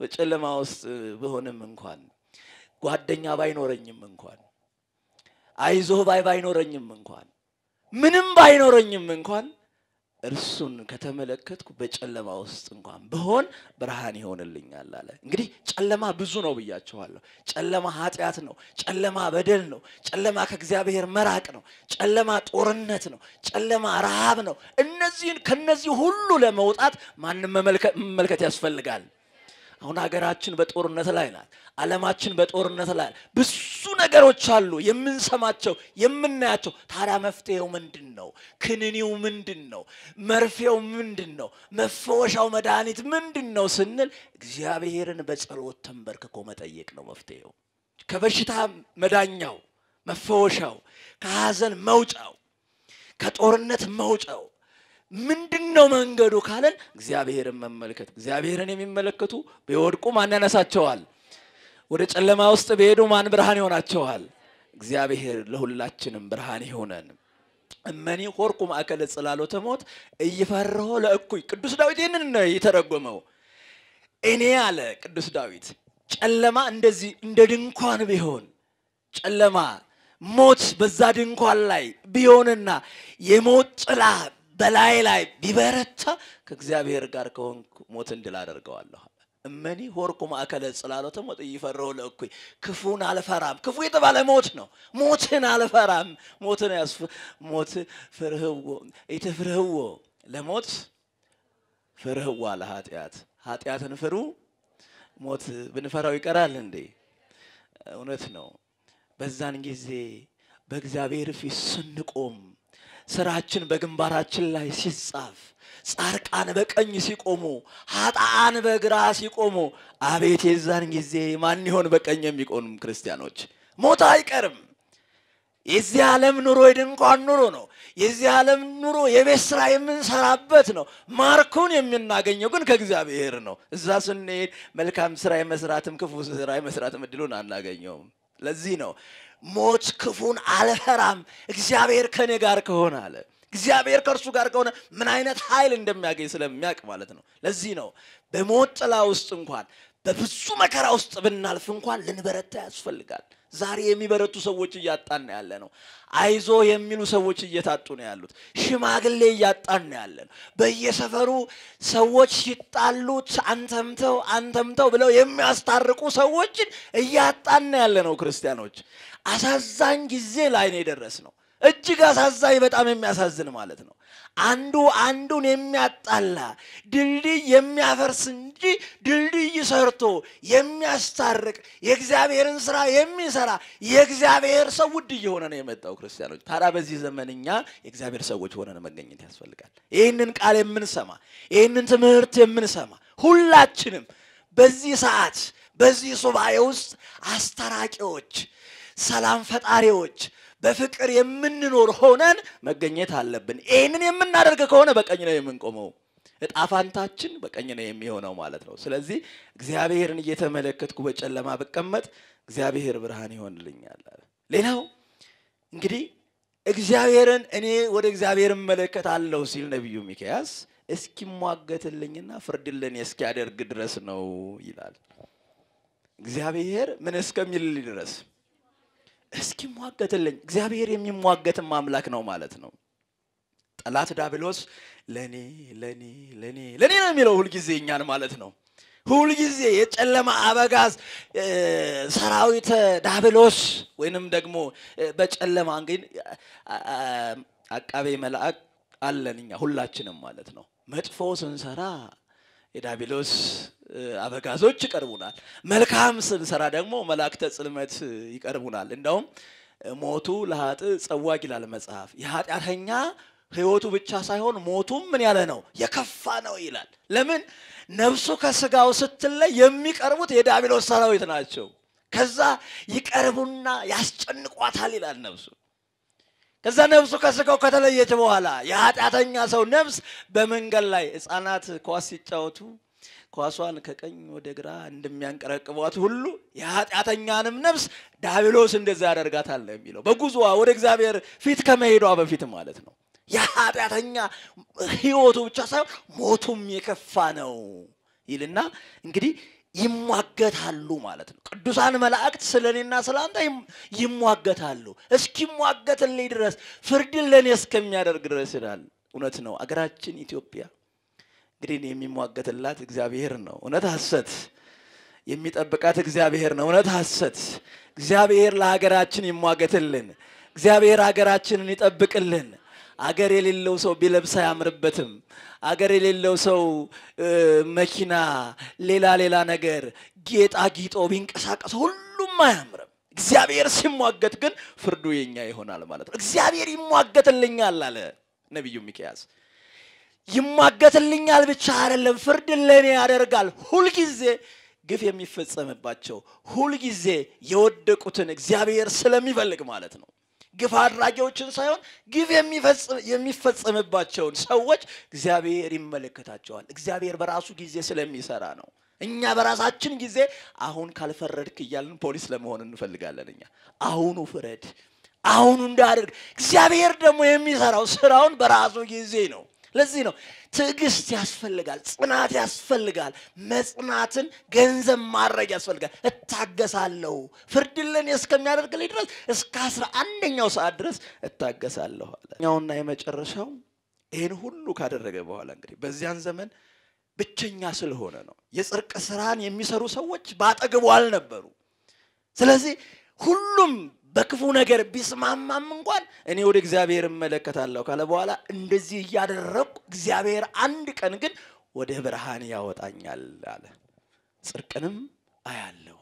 በጨለማ ውስጥ ብሆንም እንኳን ጓደኛ ባይኖረኝም እንኳን አይዞህ ባይ ባይኖረኝም እንኳን ምንም ባይኖረኝም እንኳን እርሱን ከተመለከትኩ በጨለማ ውስጥ እንኳን ብሆን ብርሃን ይሆንልኛል አለ። እንግዲህ ጨለማ ብዙ ነው ብያችኋለሁ። ጨለማ ኃጢአት ነው። ጨለማ በደል ነው። ጨለማ ከእግዚአብሔር መራቅ ነው። ጨለማ ጦርነት ነው። ጨለማ ረሃብ ነው። እነዚህን ከነዚህ ሁሉ ለመውጣት ማንም መመልከት ያስፈልጋል። አሁን ሀገራችን በጦርነት ላይ ናት። አለማችን በጦርነት ላይ ብዙ ነገሮች አሉ የምንሰማቸው የምናያቸው። ታዲያ መፍትሄው ምንድን ነው? ክንኒው ምንድን ነው? መርፌው ምንድን ነው? መፈወሻው መድኃኒት ምንድን ነው ስንል እግዚአብሔርን በጸሎት ተንበርክኮ መጠየቅ ነው መፍትሄው። ከበሽታ መዳኛው መፈወሻው፣ ከሀዘን መውጫው፣ ከጦርነት መውጫው ምንድን ነው መንገዱ ካለን እግዚአብሔርን መመልከት። እግዚአብሔርን የሚመለከቱ ቢወድቁ ማን ያነሳቸዋል? ወደ ጨለማ ውስጥ ቢሄዱ ማን ብርሃን ይሆናቸዋል? እግዚአብሔር ለሁላችንም ብርሃን ይሆነን። እመኒ ሆርኩ ማእከለ ጽላሎ ተሞት እይፈርሆ ለእኩይ። ቅዱስ ዳዊት ይህንን ነው የተረጎመው። እኔ አለ ቅዱስ ዳዊት ጨለማ እንደዚህ እንደ ድንኳን ቢሆን ጨለማ ሞት በዛ ድንኳን ላይ ቢሆንና የሞት ጥላ በላይ ላይ ቢበረታ ከእግዚአብሔር ጋር ከሆንኩ ሞትን ድል አደርገዋለሁ አለ። እመኒ ሆርኩ ማዕከለ ጽላሎተ ወጥይ እይፈረው ለእኩይ ክፉን አልፈራም። ክፉ የተባለ ሞት ነው። ሞትን አልፈራም። ሞትን ያስፈ ሞት ፍርህዎ ኢትፍርህዎ ለሞት ፍርህዋ ለኃጢአት ኃጢአትን ፍሩ። ሞት ብንፈራው ይቀራል እንዴ? እውነት ነው። በዛን ጊዜ በእግዚአብሔር ፊት ስንቆም ስራችን በግንባራችን ላይ ሲጻፍ ጻርቃን በቀኝ ሲቆሙ ሀጣን በግራ ሲቆሙ፣ አቤት የዛን ጊዜ ማን ይሆን በቀኝ የሚቆም ክርስቲያኖች? ሞት አይቀርም። የዚህ ዓለም ኑሮ የድንኳን ኑሮ ነው። የዚህ ዓለም ኑሮ የቤት ስራ የምንሰራበት ነው። ማርኩን የምናገኘው ግን ከእግዚአብሔር ነው። እዛ ስንሄድ መልካም ስራ የመስራትም ክፉ ስራ የመስራትም እድሉን አናገኘውም። ለዚህ ነው ሞት ክፉን አልፈራም፣ እግዚአብሔር ከእኔ ጋር ከሆነ አለ። እግዚአብሔር ከእርሱ ጋር ከሆነ ምን አይነት ኃይል እንደሚያገኝ ስለሚያውቅ ማለት ነው። ለዚህ ነው በሞት ጥላ ውስጥ እንኳን በብዙ መከራ ውስጥ ብናልፍ እንኳን ልንበረታ ያስፈልጋል። ዛሬ የሚበረቱ ሰዎች እያጣን ያለ ነው። አይዞ የሚሉ ሰዎች እየታጡ ነው ያሉት። ሽማግሌ እያጣን ያለ ነው። በየሰፈሩ ሰዎች ሲጣሉት አንተምተው አንተምተው ብለው የሚያስታርቁ ሰዎችን እያጣን ያለ ነው። ክርስቲያኖች አሳዛኝ ጊዜ ላይ ነው የደረስ ነው። እጅግ አሳዛኝ በጣም የሚያሳዝን ማለት ነው። አንዱ አንዱን የሚያጣላ ድልድይ የሚያፈርስ እንጂ ድልድይ ሰርቶ የሚያስታርቅ የእግዚአብሔርን ስራ የሚሰራ የእግዚአብሔር ሰው ውድ እየሆነ ነው የመጣው። ክርስቲያኖች ታዲያ በዚህ ዘመን እኛ የእግዚአብሔር ሰዎች ሆነን መገኘት ያስፈልጋል። ይህንን ቃል የምንሰማ ይህንን ትምህርት የምንሰማ ሁላችንም በዚህ ሰዓት በዚህ ሱባኤ ውስጥ አስታራቂዎች ሰላም ፈጣሪዎች በፍቅር የምንኖር ሆነን መገኘት አለብን። ይህንን የምናደርግ ከሆነ በቀኝ ነው የምንቆመው። እጣፋንታችን በቀኝ ነው የሚሆነው ማለት ነው። ስለዚህ እግዚአብሔርን እየተመለከትኩ በጨለማ ብቀመጥ እግዚአብሔር ብርሃን ይሆንልኛል። ሌላው እንግዲህ እግዚአብሔርን እኔ ወደ እግዚአብሔር እመለከታለሁ ሲል ነቢዩ ሚካያስ እስኪሟገትልኝና ፍርድልን እስኪያደርግ ድረስ ነው ይላል። እግዚአብሔር ምን እስከሚል ድረስ እስኪሟገትልኝ እግዚአብሔር የሚሟገትም አምላክ ነው ማለት ነው። ጠላት ዳብሎስ ለኔ ለኔ ለኔ ለኔ ነው የሚለው ሁልጊዜ እኛን ማለት ነው። ሁልጊዜ የጨለማ አበጋዝ ሰራዊት ዳብሎስ ወይንም ደግሞ በጨለማ እንግዲህ አቃቤ መልአክ አለን እኛ ሁላችንም ማለት ነው። መጥፎ ስንሰራ የዳቢሎስ አበጋዞች ይቀርቡናል። መልካም ስንሰራ ደግሞ መላእክተ ጽልመት ይቀርቡናል። እንደውም ሞቱ ለሀጥ ጸዋጅ ይላል መጽሐፍ። የኃጢአተኛ ህይወቱ ብቻ ሳይሆን ሞቱም ምን ያለ ነው የከፋ ነው ይላል። ለምን ነፍሱ ከስጋው ስትለይ የሚቀርቡት የዳቢሎስ ሰራዊት ናቸው። ከዛ ይቀርቡና ያስጨንቋታል ይላል ነፍሱ ከዛ ነፍሱ ከስጋው ከተለየች በኋላ የኃጢአተኛ ሰው ነፍስ በመንገድ ላይ ህፃናት ኳስ ሲጫወቱ ኳሷን ከቀኝ ወደ ግራ እንደሚያንቀረቅቧት ሁሉ የኃጢአተኛንም ነፍስ ዳብሎስ እንደዛ ያደርጋታል የሚለው በጉዞዋ ወደ እግዚአብሔር ፊት ከመሄዷ በፊት ማለት ነው። የኃጢአተኛ ህይወቱ ብቻ ሳይሆን ሞቱም የከፋ ነው ይልና እንግዲህ ይሟገታሉ ማለት ነው። ቅዱሳን መላእክት ስለ እኔና ስለ አንተ ይሟገታሉ። እስኪሟገትልኝ ድረስ ፍርድን ለእኔ እስከሚያደርግ ድረስ ይላል። እውነት ነው። አገራችን ኢትዮጵያ እንግዲህ የሚሟገትላት እግዚአብሔር ነው። እውነት ሐሰት የሚጠብቃት እግዚአብሔር ነው። እውነት ሐሰት እግዚአብሔር ለሀገራችን ይሟገትልን። እግዚአብሔር ሀገራችንን ይጠብቅልን። አገር የሌለው ሰው ቢለብስ አያምርበትም። አገር የሌለው ሰው መኪና፣ ሌላ ሌላ ነገር ጌጣጌጦ ቢንቀሳቀስ ሁሉም አያምርም። እግዚአብሔር ሲሟገት ግን ፍርዱ የኛ ይሆናል ማለት ነው። እግዚአብሔር ይሟገትልኛል አለ ነቢዩ ሚክያስ። ይሟገትልኛል ብቻ አይደለም፣ ፍርድ ለእኔ ያደርጋል። ሁልጊዜ ግፍ የሚፈጸምባቸው ሁልጊዜ የወደቁትን እግዚአብሔር ስለሚፈልግ ማለት ነው። ግፍ አድራጊዎችን ሳይሆን ግፍ የሚፈጸምባቸውን ሰዎች እግዚአብሔር ይመለከታቸዋል። እግዚአብሔር በራሱ ጊዜ ስለሚሰራ ነው። እኛ በራሳችን ጊዜ አሁን ካልፈረድክ እያልን ፖሊስ ለመሆን እንፈልጋለን። እኛ አሁኑ ፍረድ፣ አሁኑ እንዳድርግ። እግዚአብሔር ደግሞ የሚሰራው ስራውን በራሱ ጊዜ ነው። ለዚህ ነው ትዕግስት ያስፈልጋል፣ ጽናት ያስፈልጋል፣ መጽናትን ገንዘብ ማድረግ ያስፈልጋል። እታገሳለሁ ፍርድ ለእኔ እስከሚያደርግልኝ ድረስ እስከ አስራ አንደኛው ሰዓት ድረስ እታገሳለሁ ኛውና የመጨረሻው ይህን ሁሉ ካደረገ በኋላ እንግዲህ በዚያን ዘመን ብቸኛ ስለሆነ ነው የጽርቅ ስራን የሚሰሩ ሰዎች በአጠገቡ አልነበሩ። ስለዚህ ሁሉም በክፉ ነገር ቢስማማም እንኳን እኔ ወደ እግዚአብሔር እመለከታለሁ ካለ በኋላ እንደዚህ እያደረግኩ እግዚአብሔር አንድ ቀን ግን ወደ ብርሃን ያወጣኛል አለ። ጽድቅንም አያለሁ፣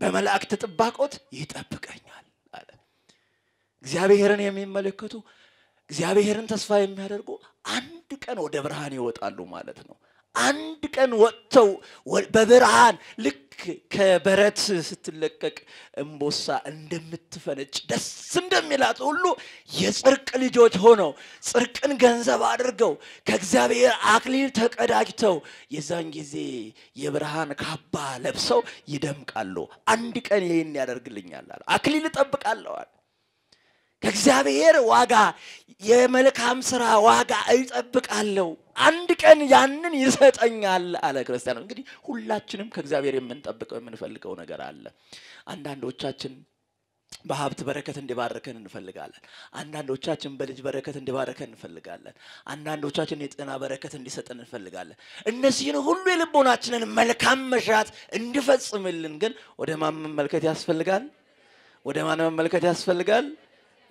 በመላእክት ጥባቆት ይጠብቀኛል አለ። እግዚአብሔርን የሚመለከቱ እግዚአብሔርን ተስፋ የሚያደርጉ አንድ ቀን ወደ ብርሃን ይወጣሉ ማለት ነው። አንድ ቀን ወጥተው በብርሃን ልክ ከበረት ስትለቀቅ እምቦሳ እንደምትፈነጭ ደስ እንደሚላት ሁሉ የጽርቅ ልጆች ሆነው ጽርቅን ገንዘብ አድርገው ከእግዚአብሔር አክሊል ተቀዳጅተው የዛን ጊዜ የብርሃን ካባ ለብሰው ይደምቃሉ። አንድ ቀን ይህን ያደርግልኛል አለ። አክሊል እጠብቃለዋል። ከእግዚአብሔር ዋጋ የመልካም ስራ ዋጋ እጠብቃለሁ፣ አንድ ቀን ያንን ይሰጠኛል አለ ክርስቲያን። እንግዲህ ሁላችንም ከእግዚአብሔር የምንጠብቀው የምንፈልገው ነገር አለ። አንዳንዶቻችን በሀብት በረከት እንዲባረከን እንፈልጋለን። አንዳንዶቻችን በልጅ በረከት እንዲባረከን እንፈልጋለን። አንዳንዶቻችን የጤና በረከት እንዲሰጠን እንፈልጋለን። እነዚህን ሁሉ የልቦናችንን መልካም መሻት እንዲፈጽምልን ግን ወደ ማን መመልከት ያስፈልጋል? ወደ ማን መመልከት ያስፈልጋል?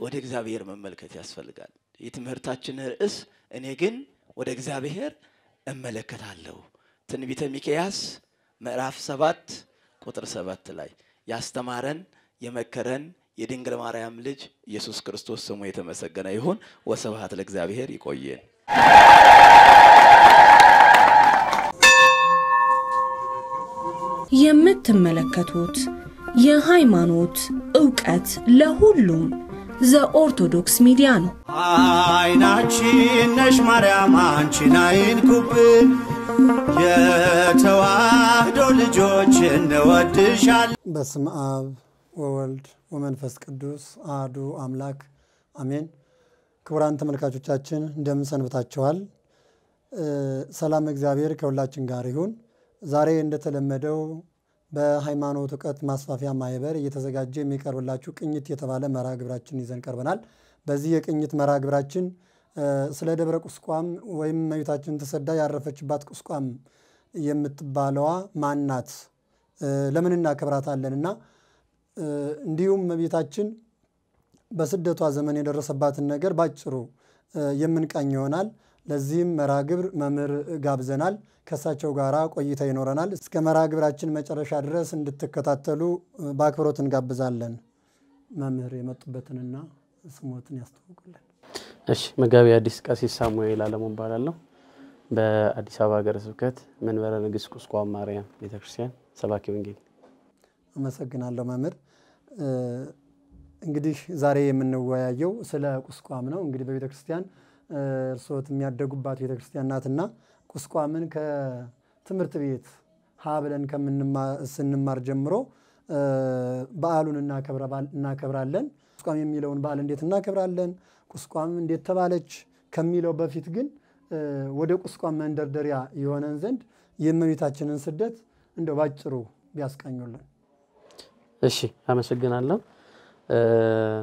ወደ እግዚአብሔር መመልከት ያስፈልጋል። የትምህርታችን ርዕስ እኔ ግን ወደ እግዚአብሔር እመለከታለሁ ትንቢተ ሚክያስ ምዕራፍ ሰባት ቁጥር ሰባት ላይ ያስተማረን የመከረን የድንግል ማርያም ልጅ ኢየሱስ ክርስቶስ ስሙ የተመሰገነ ይሁን። ወስብሐት ለእግዚአብሔር። ይቆየን። የምትመለከቱት የሃይማኖት እውቀት ለሁሉም ዘኦርቶዶክስ ሚዲያ ነው። አይናችን ነሽ ማርያም አንቺን ኩብ የተዋህዶ ልጆች እንወድሻል። በስም አብ ወወልድ ወመንፈስ ቅዱስ አህዱ አምላክ አሜን። ክቡራን ተመልካቾቻችን እንደምን ሰንብታችኋል? ሰላም እግዚአብሔር ከሁላችን ጋር ይሁን። ዛሬ እንደተለመደው በሃይማኖት እውቀት ማስፋፊያ ማህበር እየተዘጋጀ የሚቀርብላችሁ ቅኝት የተባለ መርሃ ግብራችን ይዘን ቀርበናል። በዚህ የቅኝት መርሃ ግብራችን ስለ ደብረ ቁስቋም ወይም እመቤታችን ተሰዳ ያረፈችባት ቁስቋም የምትባለዋ ማናት፣ ለምን እናከብራታለን እና እንዲሁም እመቤታችን በስደቷ ዘመን የደረሰባትን ነገር ባጭሩ የምንቃኝ ይሆናል። ለዚህም መርሃ ግብር መምህር ጋብዘናል። ከእሳቸው ጋር ቆይታ ይኖረናል። እስከ መርሃ ግብራችን መጨረሻ ድረስ እንድትከታተሉ በአክብሮት እንጋብዛለን። መምህር የመጡበትንና ስሞትን ያስተዋውቁልን። እሺ፣ መጋቢ አዲስ ቀሲስ ሳሙኤል አለሙ እባላለሁ። በአዲስ አበባ ሀገረ ስብከት መንበረ ንግስ ቁስቋም ማርያም ቤተክርስቲያን ሰባኪ ወንጌል። አመሰግናለሁ መምህር። እንግዲህ ዛሬ የምንወያየው ስለ ቁስቋም ነው። እንግዲህ በቤተክርስቲያን እርስዎት የሚያደጉባት ቤተክርስቲያን ናትና ቁስቋምን ከትምህርት ቤት ሀ ብለን ስንማር ጀምሮ በዓሉን እናከብራለን። ቁስቋም የሚለውን በዓል እንዴት እናከብራለን፣ ቁስቋም እንዴት ተባለች ከሚለው በፊት ግን ወደ ቁስቋም መንደርደሪያ የሆነን ዘንድ የእመቤታችንን ስደት እንደው ባጭሩ ቢያስቃኙልን። እሺ፣ አመሰግናለሁ።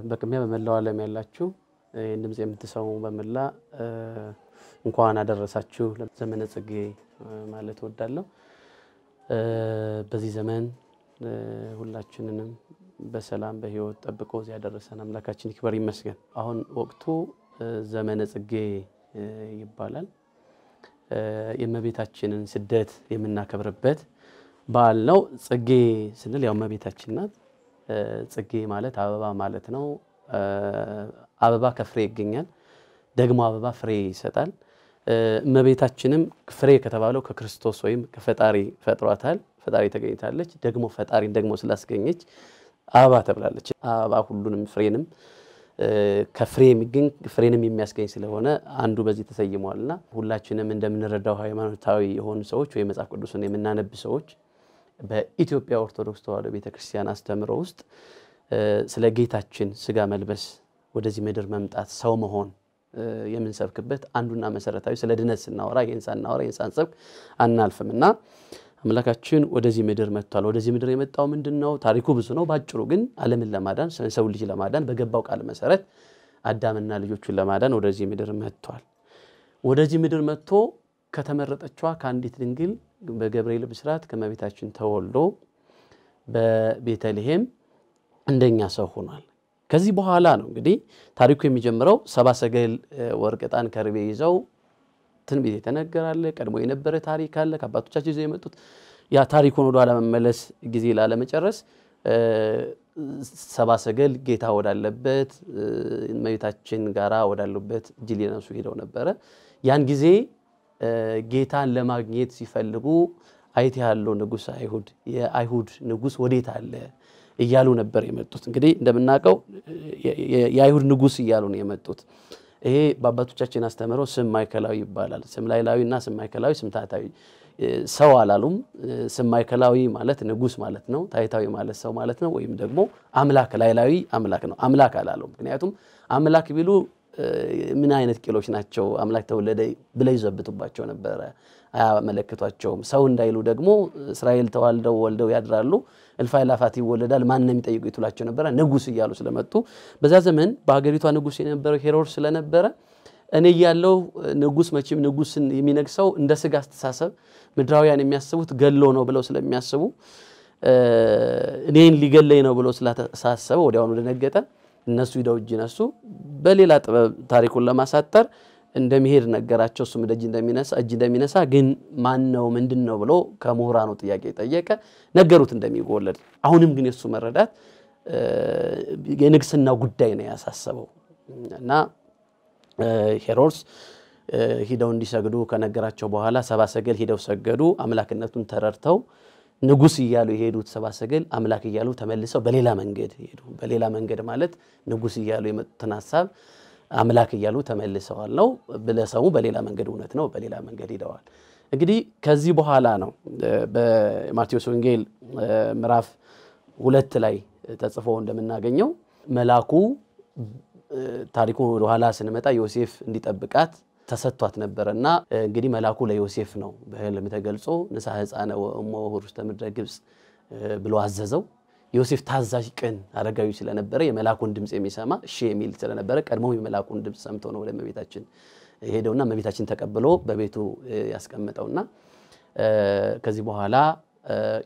በቅድሚያ በመላው ዓለም ያላችሁ ይህን ድምፅ የምትሰሙ በመላ እንኳን አደረሳችሁ ዘመነ ጽጌ ማለት እወዳለሁ። በዚህ ዘመን ሁላችንንም በሰላም በህይወት ጠብቆ እዚህ ያደረሰን አምላካችን ይክበር ይመስገን። አሁን ወቅቱ ዘመነ ጽጌ ይባላል። የእመቤታችንን ስደት የምናከብርበት በዓል ነው። ጽጌ ስንል ያው እመቤታችን ናት። ጽጌ ማለት አበባ ማለት ነው። አበባ ከፍሬ ይገኛል፣ ደግሞ አበባ ፍሬ ይሰጣል። እመቤታችንም ፍሬ ከተባለው ከክርስቶስ ወይም ከፈጣሪ ፈጥሯታል። ፈጣሪ ተገኝታለች። ደግሞ ፈጣሪን ደግሞ ስላስገኘች አበባ ተብላለች። አበባ ሁሉንም ፍሬንም ከፍሬ የሚገኝ ፍሬንም የሚያስገኝ ስለሆነ አንዱ በዚህ ተሰይሟልና ሁላችንም እንደምንረዳው ሃይማኖታዊ የሆኑ ሰዎች ወይም መጽሐፍ ቅዱስን የምናነብ ሰዎች በኢትዮጵያ ኦርቶዶክስ ተዋሕዶ ቤተክርስቲያን አስተምሮ ውስጥ ስለ ጌታችን ስጋ መልበስ ወደዚህ ምድር መምጣት ሰው መሆን የምንሰብክበት አንዱና መሰረታዊ ስለ ድነት ስናወራ ይህን ሳናወራ ይህን ሳንሰብክ አናልፍም እና አምላካችን ወደዚህ ምድር መጥቷል። ወደዚህ ምድር የመጣው ምንድን ነው? ታሪኩ ብዙ ነው። ባጭሩ ግን ዓለምን ለማዳን ሰው ልጅ ለማዳን በገባው ቃል መሰረት አዳምና ልጆቹን ለማዳን ወደዚህ ምድር መጥቷል። ወደዚህ ምድር መጥቶ ከተመረጠችዋ ከአንዲት ድንግል በገብርኤል ብስራት ከመቤታችን ተወልዶ በቤተልሔም እንደኛ ሰው ሆኗል። ከዚህ በኋላ ነው እንግዲህ ታሪኩ የሚጀምረው ሰባ ሰገል ወርቅ፣ ዕጣን፣ ከርቤ ይዘው ትንቢት የተነገራለ ቀድሞ የነበረ ታሪክ አለ። ከአባቶቻቸው ይዘው የመጡት ያ ታሪኩን ወደ ኋላ መመለስ ጊዜ ላለመጨረስ ሰባ ሰገል ጌታ ወዳለበት መቤታችን ጋራ ወዳሉበት እጅ ሊነሱ ሄደው ነበረ። ያን ጊዜ ጌታን ለማግኘት ሲፈልጉ አይቴ ያለው ንጉሥ አይሁድ የአይሁድ ንጉሥ ወዴት አለ እያሉ ነበር የመጡት። እንግዲህ እንደምናውቀው የአይሁድ ንጉስ እያሉ ነው የመጡት። ይሄ በአባቶቻችን አስተምረው ስም ማዕከላዊ ይባላል። ስም ላይላዊ እና ስም ማይከላዊ፣ ስም ታህታዊ ሰው አላሉም። ስም ማይከላዊ ማለት ንጉስ ማለት ነው። ታይታዊ ማለት ሰው ማለት ነው። ወይም ደግሞ አምላክ ላይላዊ አምላክ ነው። አምላክ አላሉ። ምክንያቱም አምላክ ቢሉ ምን አይነት ቄሎች ናቸው? አምላክ ተወለደ ብለው ይዘብቱባቸው ነበረ። አያመለክቷቸውም። ሰው እንዳይሉ ደግሞ እስራኤል ተዋልደው ወልደው ያድራሉ እልፍ አእላፋት ይወለዳል ማን ነው የሚጠይቁ ይትሏቸው ነበረ ንጉስ እያሉ ስለመጡ በዛ ዘመን በሀገሪቷ ንጉስ የነበረው ሄሮድስ ስለነበረ እኔ ያለው ንጉስ መቼም ንጉስን የሚነግሰው እንደ ስጋ አስተሳሰብ ምድራውያን የሚያስቡት ገሎ ነው ብለው ስለሚያስቡ እኔን ሊገለኝ ነው ብሎ ስላሳሰበ ወዲያውኑ ደነገጠ። እነሱ ሂደው እጅ ነሱ። በሌላ ጥበብ ታሪኩን ለማሳጠር እንደሚሄድ ነገራቸው። እሱም ደጅ እንደሚነሳ እጅ እንደሚነሳ ግን ማን ነው ምንድን ነው ብሎ ከምሁራኑ ጥያቄ ጠየቀ። ነገሩት እንደሚወለድ። አሁንም ግን የእሱ መረዳት የንግስና ጉዳይ ነው ያሳሰበው እና ሄሮድስ ሂደው እንዲሰግዱ ከነገራቸው በኋላ ሰባ ሰገል ሂደው ሰገዱ። አምላክነቱን ተረድተው ንጉስ እያሉ የሄዱት ሰባ ሰገል አምላክ እያሉ ተመልሰው በሌላ መንገድ ሄዱ። በሌላ መንገድ ማለት ንጉስ እያሉ የመጡትን ሀሳብ አምላክ እያሉ ተመልሰዋል ነው። ብለሰሙ በሌላ መንገድ እውነት ነው፣ በሌላ መንገድ ሄደዋል። እንግዲህ ከዚህ በኋላ ነው በማቴዎስ ወንጌል ምዕራፍ ሁለት ላይ ተጽፎ እንደምናገኘው መልአኩ ታሪኩ ወደኋላ ስንመጣ ዮሴፍ እንዲጠብቃት ተሰጥቷት ነበረ እና እንግዲህ መልአኩ ለዮሴፍ ነው በህልም ተገልጾ ንሳ ህፃነ ወእሞ ኅሩስተ ምድረ ግብፅ ብሎ አዘዘው። ዮሴፍ ታዛዥ ቅን አረጋዊ ስለነበረ የመላኩን ድምፅ የሚሰማ እሺ የሚል ስለነበረ ቀድሞም የመላኩን ድምፅ ሰምቶ ነው ወደ እመቤታችን ሄደውና እመቤታችን ተቀብሎ በቤቱ ያስቀምጠውና ከዚህ በኋላ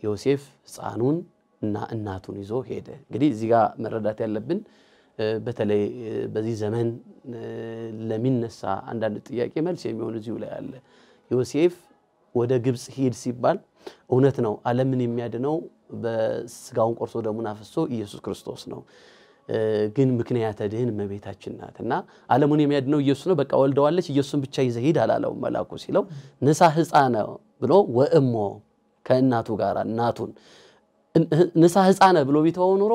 ዮሴፍ ሕፃኑን እና እናቱን ይዞ ሄደ። እንግዲህ እዚህ ጋር መረዳት ያለብን በተለይ በዚህ ዘመን ለሚነሳ አንዳንድ ጥያቄ መልስ የሚሆን እዚሁ ላይ አለ። ዮሴፍ ወደ ግብፅ ሂድ ሲባል እውነት ነው ዓለምን የሚያድነው በስጋውን ቆርሶ ደሙን አፍሶ ኢየሱስ ክርስቶስ ነው። ግን ምክንያተ ድህን እመቤታችን ናት እና ዓለሙን የሚያድነው ኢየሱስ ነው። በቃ ወልደዋለች፣ ኢየሱስን ብቻ ይዘህ ሂድ አላለውም መልአኩ ሲለው ንስሐ ሕፃነ ብሎ ወእሞ ከእናቱ ጋር እናቱን ንስሐ ሕፃነ ብሎ ቢተወው ኑሮ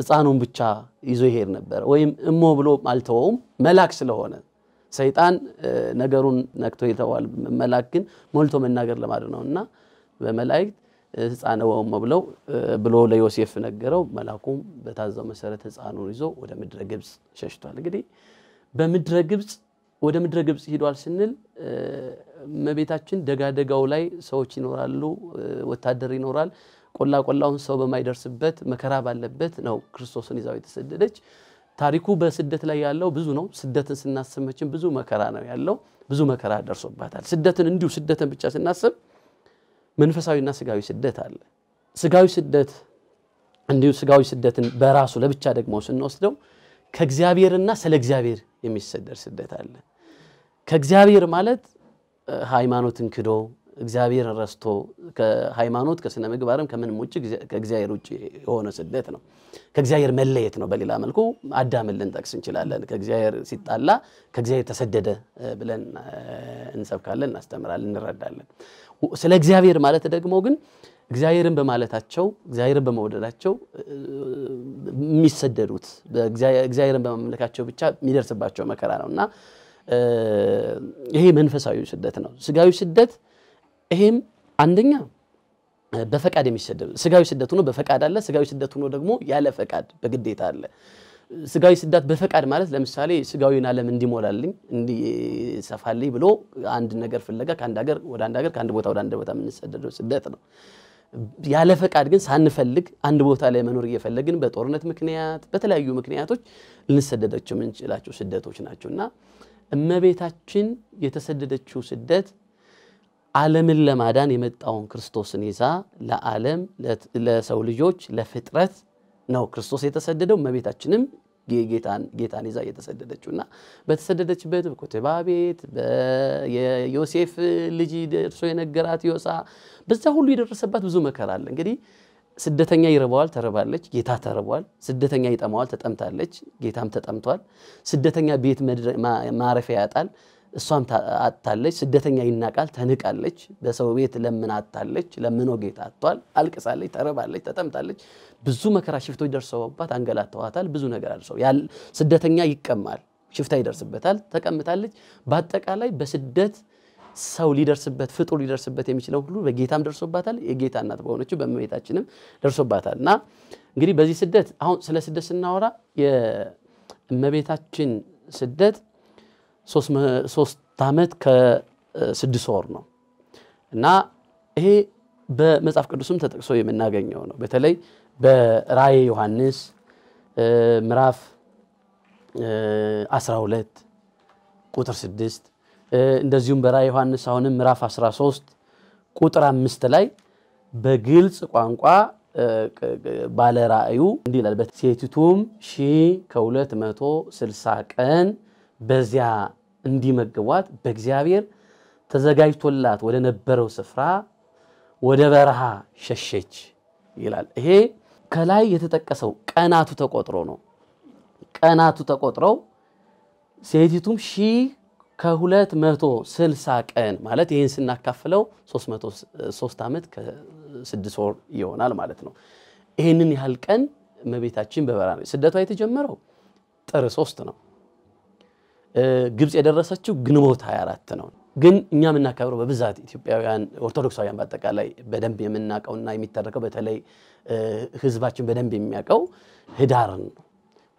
ህፃኑን ብቻ ይዞ ይሄድ ነበር። ወይም እሞ ብሎ አልተወውም መላክ ስለሆነ ሰይጣን ነገሩን ነክቶ ይተዋል። መላክ ግን ሞልቶ መናገር ለማድረግ ነው እና በመላእክት ህፃን ወእሞ ብለው ብሎ ለዮሴፍ ነገረው። መላኩም በታዘው መሰረት ህፃኑን ይዞ ወደ ምድረ ግብፅ ሸሽቷል። እንግዲህ በምድረ ግብፅ ወደ ምድረ ግብፅ ሂዷል ስንል እመቤታችን ደጋደጋው ላይ ሰዎች ይኖራሉ፣ ወታደር ይኖራል። ቆላ ቆላውን ሰው በማይደርስበት መከራ ባለበት ነው ክርስቶስን ይዛው የተሰደደች። ታሪኩ በስደት ላይ ያለው ብዙ ነው። ስደትን ስናስብ መቼም ብዙ መከራ ነው ያለው፣ ብዙ መከራ ደርሶባታል። ስደትን እንዲሁ ስደትን ብቻ ስናስብ መንፈሳዊና ስጋዊ ስደት አለ። ስጋዊ ስደት እንዲሁ ስጋዊ ስደትን በራሱ ለብቻ ደግሞ ስንወስደው ከእግዚአብሔርና ስለ እግዚአብሔር የሚሰደር ስደት አለ። ከእግዚአብሔር ማለት ሃይማኖትን ክዶ እግዚአብሔር ረስቶ ከሃይማኖት ከስነ ምግባርም ከምንም ውጭ ከእግዚአብሔር ውጭ የሆነ ስደት ነው። ከእግዚአብሔር መለየት ነው። በሌላ መልኩ አዳምን ልንጠቅስ እንችላለን። ከእግዚአብሔር ሲጣላ ከእግዚአብሔር ተሰደደ ብለን እንሰብካለን፣ እናስተምራለን፣ እንረዳለን። ስለ እግዚአብሔር ማለት ደግሞ ግን እግዚአብሔርን በማለታቸው እግዚአብሔርን በመውደዳቸው የሚሰደዱት እግዚአብሔርን በማምለካቸው ብቻ የሚደርስባቸው መከራ ነው እና ይሄ መንፈሳዊ ስደት ነው። ስጋዊ ስደት ይሄም አንደኛ በፈቃድ የሚሰደዱ ስጋዊ ስደት ሆኖ በፈቃድ አለ። ስጋዊ ስደት ሆኖ ደግሞ ያለ ፈቃድ በግዴታ አለ። ስጋዊ ስዳት በፈቃድ ማለት ለምሳሌ ስጋዊን ዓለም እንዲሞላልኝ እንዲሰፋልኝ ብሎ አንድ ነገር ፍለጋ ከአንድ ሀገር ወደ አንድ ሀገር ከአንድ ቦታ ወደ አንድ ቦታ የምንሰደደው ስደት ነው። ያለ ፈቃድ ግን ሳንፈልግ አንድ ቦታ ላይ መኖር እየፈለግን በጦርነት ምክንያት በተለያዩ ምክንያቶች ልንሰደዳቸው የምንችላቸው ስደቶች ናቸው እና እመቤታችን የተሰደደችው ስደት ዓለምን ለማዳን የመጣውን ክርስቶስን ይዛ ለዓለም ለሰው ልጆች ለፍጥረት ነው ክርስቶስ የተሰደደው። እመቤታችንም ጌታን ይዛ እየተሰደደችው እና በተሰደደችበት በኮቴባ ቤት የዮሴፍ ልጅ ደርሶ የነገራት ዮሳ በዛ ሁሉ የደረሰባት ብዙ መከራ አለ። እንግዲህ ስደተኛ ይረባዋል፣ ተረባለች። ጌታ ተርቧል። ስደተኛ ይጠማዋል፣ ተጠምታለች። ጌታም ተጠምቷል። ስደተኛ ቤት ማረፊያ ያጣል። እሷም አጥታለች። ስደተኛ ይናቃል፣ ተንቃለች። በሰው ቤት ለምን አጥታለች፣ ለምኖ ጌታ አጥቷል። አልቅሳለች፣ ተረባለች፣ ተጠምጣለች። ብዙ መከራ ሽፍቶች ደርሰውባት አንገላተዋታል። ብዙ ነገር አድርሰው ስደተኛ ይቀማል፣ ሽፍታ ይደርስበታል፣ ተቀምጣለች። በአጠቃላይ በስደት ሰው ሊደርስበት ፍጡር ሊደርስበት የሚችለው ሁሉ በጌታም ደርሶባታል። የጌታ እናት በሆነችው በእመቤታችንም ደርሶባታል እና እንግዲህ በዚህ ስደት አሁን ስለ ስደት ስናወራ የእመቤታችን ስደት ሶስት ዓመት ከስድስት ወር ነው እና ይሄ በመጽሐፍ ቅዱስም ተጠቅሶ የምናገኘው ነው። በተለይ በራእየ ዮሐንስ ምዕራፍ 12 ቁጥር 6 እንደዚሁም በራእየ ዮሐንስ አሁንም ምዕራፍ 13 ቁጥር አምስት ላይ በግልጽ ቋንቋ ባለ ራእዩ እንዲህ ይላል፣ ሴቲቱም ሺህ ከሁለት ቀን በዚያ እንዲመግቧት በእግዚአብሔር ተዘጋጅቶላት ወደ ነበረው ስፍራ ወደ በረሃ ሸሸች ይላል። ይሄ ከላይ የተጠቀሰው ቀናቱ ተቆጥሮ ነው። ቀናቱ ተቆጥረው ሴቲቱም ሺህ ከሁለት መቶ ስልሳ ቀን ማለት ይህን ስናካፍለው ሶስት ዓመት ከስድስት ወር ይሆናል ማለት ነው። ይህንን ያህል ቀን እመቤታችን በበረሃ ነው። ስደቷ የተጀመረው ጥር ሶስት ነው። ግብፅ የደረሰችው ግንቦት 24 ነው። ግን እኛ የምናከብረው በብዛት ኢትዮጵያውያን ኦርቶዶክሳውያን በአጠቃላይ በደንብ የምናውቀውና የሚተረከው በተለይ ህዝባችን በደንብ የሚያውቀው ህዳርን ነው።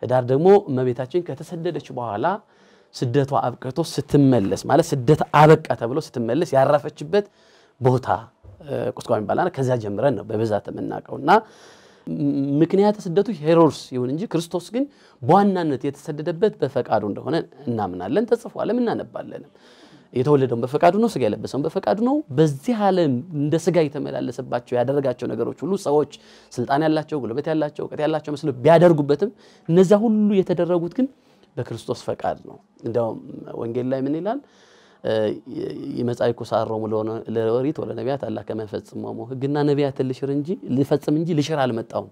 ህዳር ደግሞ እመቤታችን ከተሰደደች በኋላ ስደቷ አብቅቶ ስትመለስ ማለት ስደት አበቃ ተብሎ ስትመለስ ያረፈችበት ቦታ ቁስቋም ይባላል። ከዚያ ጀምረን ነው በብዛት የምናውቀውና ምክንያተ ስደቱ ሄሮድስ ይሁን እንጂ ክርስቶስ ግን በዋናነት የተሰደደበት በፈቃዱ እንደሆነ እናምናለን። ተጽፏልም እናነባለንም። የተወለደውን በፈቃዱ ነው፣ ስጋ የለበሰውን በፈቃዱ ነው። በዚህ ዓለም እንደ ስጋ የተመላለሰባቸው ያደረጋቸው ነገሮች ሁሉ ሰዎች ስልጣን ያላቸው፣ ጉልበት ያላቸው፣ እውቀት ያላቸው መስሎ ቢያደርጉበትም እነዚያ ሁሉ የተደረጉት ግን በክርስቶስ ፈቃድ ነው። እንዲያውም ወንጌል ላይ ምን ይላል? የመጻይኩ ሳሮሙ ለወሪት ወለ ነቢያት አላህ ከመፈጽመሙ ህግና ነቢያትን ልሽር እንጂ ልፈጽም እንጂ ልሽር አልመጣውም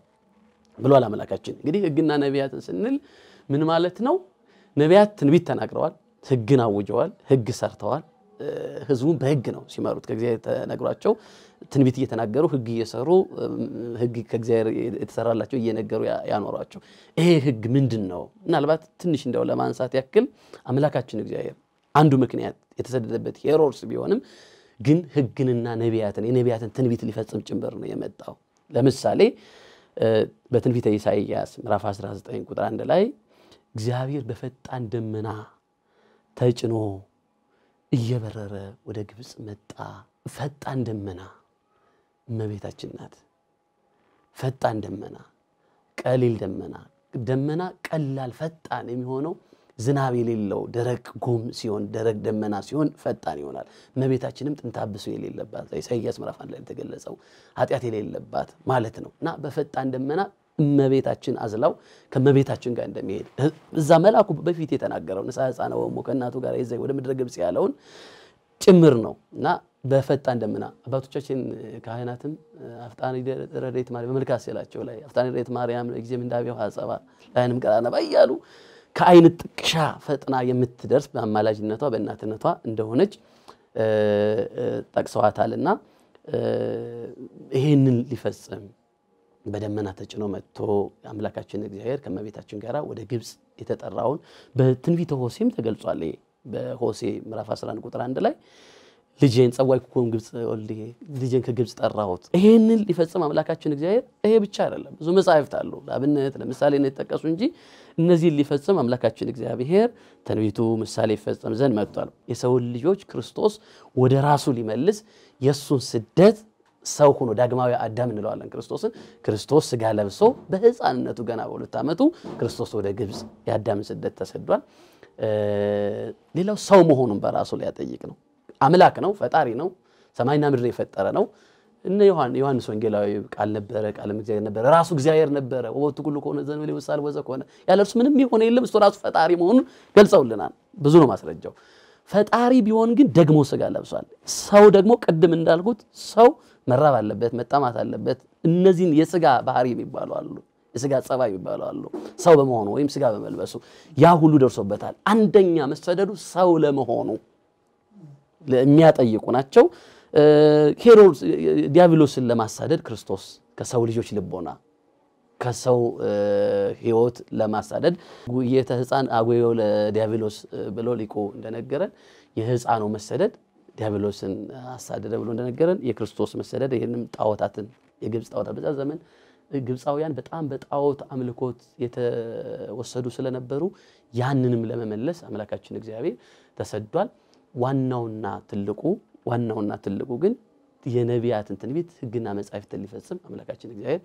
ብሏል አምላካችን። እንግዲህ ህግና ነቢያትን ስንል ምን ማለት ነው? ነቢያት ትንቢት ተናግረዋል፣ ህግን አውጀዋል፣ ህግ ሰርተዋል። ህዝቡን በህግ ነው ሲመሩት ከእግዚአብሔር ተነግሯቸው ትንቢት እየተናገሩ ህግ እየሰሩ ህግ ከእግዚአብሔር የተሰራላቸው እየነገሩ ያኖሯቸው። ይሄ ህግ ምንድን ነው? ምናልባት ትንሽ እንዲያው ለማንሳት ያክል አምላካችን እግዚአብሔር አንዱ ምክንያት የተሰደደበት ሄሮድስ ቢሆንም ግን ህግንና ነቢያትን የነቢያትን ትንቢት ሊፈጽም ጭምር ነው የመጣው። ለምሳሌ በትንቢተ ኢሳይያስ ምዕራፍ 19 ቁጥር 1 ላይ እግዚአብሔር በፈጣን ደመና ተጭኖ እየበረረ ወደ ግብፅ መጣ። ፈጣን ደመና እመቤታችን ናት። ፈጣን ደመና፣ ቀሊል ደመና፣ ደመና ቀላል ፈጣን የሚሆነው ዝናብ የሌለው ደረቅ ጉም ሲሆን ደረቅ ደመና ሲሆን ፈጣን ይሆናል። እመቤታችንም ጥንታብሶ የሌለባት ኢሳያስ ምዕራፍ አንድ ላይ የተገለጸው ኃጢአት የሌለባት ማለት ነው እና በፈጣን ደመና እመቤታችን አዝላው ከእመቤታችን ጋር እንደሚሄድ እዛ መልአኩ በፊት የተናገረው ንሳ ህፃነ ወሞ ከእናቱ ጋር ይዘ ወደ ምድረ ግብፅ ያለውን ጭምር ነው እና በፈጣን ደመና አባቶቻችን ካህናትም አፍጣን ረድኤተ ማርያም በመልክአ ስዕላቸው ላይ አፍጣን ረድኤተ ማርያም ለጊዜም እንዳብየው ሀጸባ ላይንም ቀራነባ እያሉ ከአይን ጥቅሻ ፈጥና የምትደርስ በአማላጅነቷ በእናትነቷ እንደሆነች ጠቅሰዋታልና ይሄንን ሊፈጽም በደመና ተጭኖ መጥቶ አምላካችን እግዚአብሔር ከመቤታችን ጋር ወደ ግብፅ የተጠራውን በትንቢተ ሆሴም ተገልጿል። በሆሴ ምዕራፍ 11 ቁጥር አንድ ላይ ልጄን ጸዋይ ግብፅ ወልዴ ልጄን ከግብፅ ጠራሁት። ይሄንን ሊፈጽም አምላካችን እግዚአብሔር ይሄ ብቻ አይደለም፣ ብዙ መጻሕፍት አሉ ለአብነት ለምሳሌነት የተጠቀሱ እንጂ እነዚህን ሊፈጽም አምላካችን እግዚአብሔር ትንቢቱ ምሳሌ ይፈጸም ዘንድ መጥቷል። የሰውን ልጆች ክርስቶስ ወደ ራሱ ሊመልስ የእሱን ስደት ሰው ሆኖ ዳግማዊ አዳም እንለዋለን ክርስቶስን። ክርስቶስ ስጋ ለብሶ በሕፃንነቱ ገና በሁለት ዓመቱ ክርስቶስ ወደ ግብፅ የአዳምን ስደት ተሰዷል። ሌላው ሰው መሆኑን በራሱ ሊያጠይቅ ነው። አምላክ ነው፣ ፈጣሪ ነው፣ ሰማይና ምድር የፈጠረ ነው። እነ ዮሐንስ ወንጌላዊ ቃል ነበረ፣ ቃልም እግዚአብሔር ነበረ፣ ራሱ እግዚአብሔር ነበረ። ወበቱ ሁሉ ከሆነ ዘንበል ይወሳል ወዘ ከሆነ ያለ እርሱ ምንም የሆነ የለም። እሱ ራሱ ፈጣሪ መሆኑን ገልጸውልናል። ብዙ ነው ማስረጃው። ፈጣሪ ቢሆን ግን ደግሞ ስጋ ለብሷል። ሰው ደግሞ ቅድም እንዳልኩት ሰው መራብ አለበት፣ መጠማት አለበት። እነዚህን የስጋ ባህሪ የሚባሉ አሉ፣ የስጋ ጸባይ የሚባሉ አሉ። ሰው በመሆኑ ወይም ስጋ በመልበሱ ያ ሁሉ ደርሶበታል። አንደኛ መሰደዱ ሰው ለመሆኑ የሚያጠይቁ ናቸው። ሄሮድስ ዲያብሎስን ለማሳደድ ክርስቶስ ከሰው ልጆች ልቦና ከሰው ሕይወት ለማሳደድ ጉየተ ሕፃን አጉዮ ለዲያብሎስ ብሎ ሊቁ እንደነገረን የሕፃኑ መሰደድ ዲያብሎስን አሳደደ ብሎ እንደነገረን የክርስቶስ መሰደድ ይህንም ጣዖታትን የግብፅ ጣዖታት በዛ ዘመን ግብፃውያን በጣም በጣዖት አምልኮት የተወሰዱ ስለነበሩ ያንንም ለመመለስ አምላካችን እግዚአብሔር ተሰዷል። ዋናውና ትልቁ ዋናውና ትልቁ ግን የነቢያትን ትንቢት ሕግና መጻሕፍትን ሊፈጽም አምላካችን እግዚአብሔር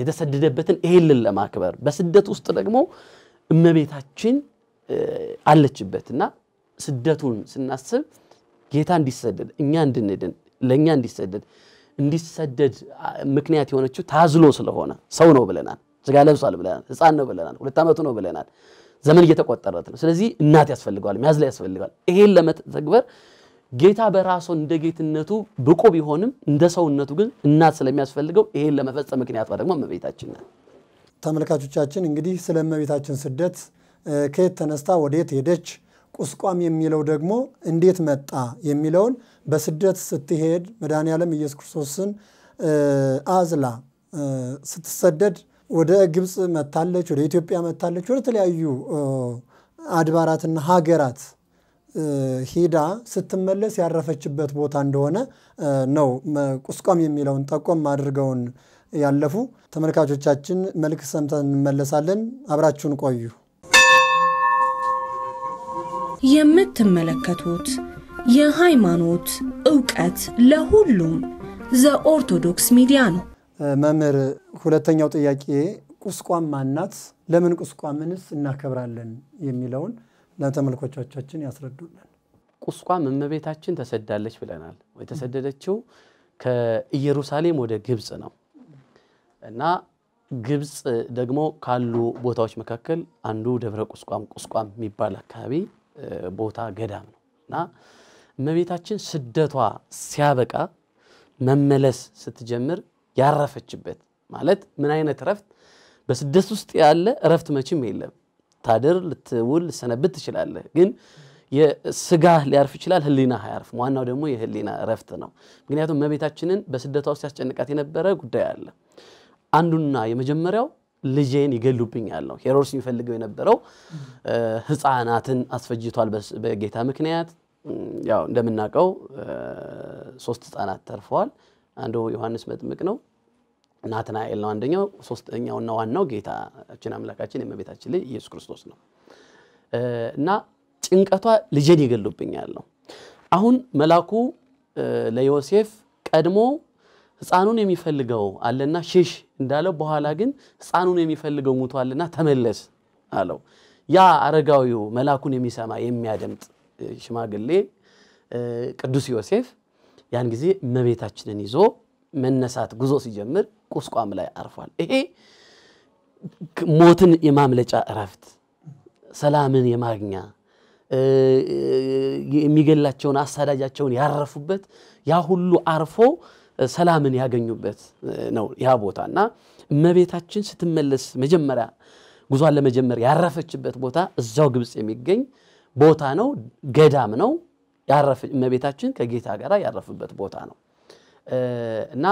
የተሰደደበትን እህልን ለማክበር በስደት ውስጥ ደግሞ እመቤታችን አለችበት እና ስደቱን ስናስብ ጌታ እንዲሰደድ እኛ እንድንድን ለእኛ እንዲሰደድ እንዲሰደድ ምክንያት የሆነችው ታዝሎ ስለሆነ ሰው ነው ብለናል። ስጋ ለብሷል ብለናል። ህፃን ነው ብለናል። ሁለት ዓመቱ ነው ብለናል። ዘመን እየተቆጠረት ነው። ስለዚህ እናት ያስፈልገዋል፣ መያዝ ላይ ያስፈልገዋል። ይሄን ለመተግበር ጌታ በራሱ እንደ ጌትነቱ ብቁ ቢሆንም እንደ ሰውነቱ ግን እናት ስለሚያስፈልገው ይሄን ለመፈጸም ምክንያቷ ደግሞ እመቤታችን ናት። ተመልካቾቻችን እንግዲህ ስለ እመቤታችን ስደት ከየት ተነስታ ወደየት ሄደች፣ ቁስቋም የሚለው ደግሞ እንዴት መጣ የሚለውን በስደት ስትሄድ መድኃኔ ዓለም ኢየሱስ ክርስቶስን አዝላ ስትሰደድ ወደ ግብፅ መታለች፣ ወደ ኢትዮጵያ መታለች፣ ወደ ተለያዩ አድባራትና ሀገራት ሂዳ ስትመለስ ያረፈችበት ቦታ እንደሆነ ነው ቁስቋም የሚለውን ጠቆም አድርገውን ያለፉ ተመልካቾቻችን። መልክ ሰምተን እንመለሳለን። አብራችሁን ቆዩ። የምትመለከቱት የሃይማኖት እውቀት ለሁሉም ዘኦርቶዶክስ ሚዲያ ነው። መምህር ሁለተኛው ጥያቄ ቁስቋም ማናት? ለምን ቁስቋምንስ እናከብራለን? የሚለውን ለተመልኮቻቻችን ያስረዱልን። ቁስቋም እመቤታችን ተሰዳለች ብለናል። የተሰደደችው ከኢየሩሳሌም ወደ ግብፅ ነው እና ግብፅ ደግሞ ካሉ ቦታዎች መካከል አንዱ ደብረ ቁስቋም ቁስቋም የሚባል አካባቢ ቦታ ገዳም ነው እና እመቤታችን ስደቷ ሲያበቃ መመለስ ስትጀምር ያረፈችበት ማለት ምን አይነት እረፍት? በስደት ውስጥ ያለ እረፍት መቼም የለም። ታድር፣ ልትውል፣ ልትሰነብት ትችላለህ። ግን የስጋ ሊያርፍ ይችላል፣ ህሊና አያርፍም። ዋናው ደግሞ የህሊና እረፍት ነው። ምክንያቱም እመቤታችንን በስደቷ ውስጥ ያስጨንቃት የነበረ ጉዳይ አለ። አንዱና የመጀመሪያው ልጄን ይገሉብኛል ነው። ሄሮድስ የሚፈልገው የነበረው ህፃናትን አስፈጅቷል በጌታ ምክንያት። ያው እንደምናውቀው ሶስት ህፃናት ተርፈዋል። አንዱ ዮሐንስ መጥምቅ ነው። ናትናኤል ነው አንደኛው። ሶስተኛውና ዋናው ጌታችን አምላካችን የእመቤታችን ልጅ ኢየሱስ ክርስቶስ ነው እና ጭንቀቷ ልጄን ይገሉብኛል ነው። አሁን መላኩ ለዮሴፍ ቀድሞ ህፃኑን የሚፈልገው አለና ሽሽ እንዳለው፣ በኋላ ግን ህፃኑን የሚፈልገው ሙቷልና ተመለስ አለው። ያ አረጋዊው መላኩን የሚሰማ የሚያደምጥ ሽማግሌ ቅዱስ ዮሴፍ ያን ጊዜ እመቤታችንን ይዞ መነሳት ጉዞ ሲጀምር ቁስቋም ላይ አርፏል። ይሄ ሞትን የማምለጫ እረፍት፣ ሰላምን የማግኛ የሚገላቸውን አሳዳጃቸውን ያረፉበት ያ ሁሉ አርፎ ሰላምን ያገኙበት ነው ያ ቦታ እና እመቤታችን ስትመለስ መጀመሪያ ጉዟን ለመጀመር ያረፈችበት ቦታ እዛው ግብፅ የሚገኝ ቦታ ነው፣ ገዳም ነው። እመቤታችን ከጌታ ጋር ያረፍበት ቦታ ነው እና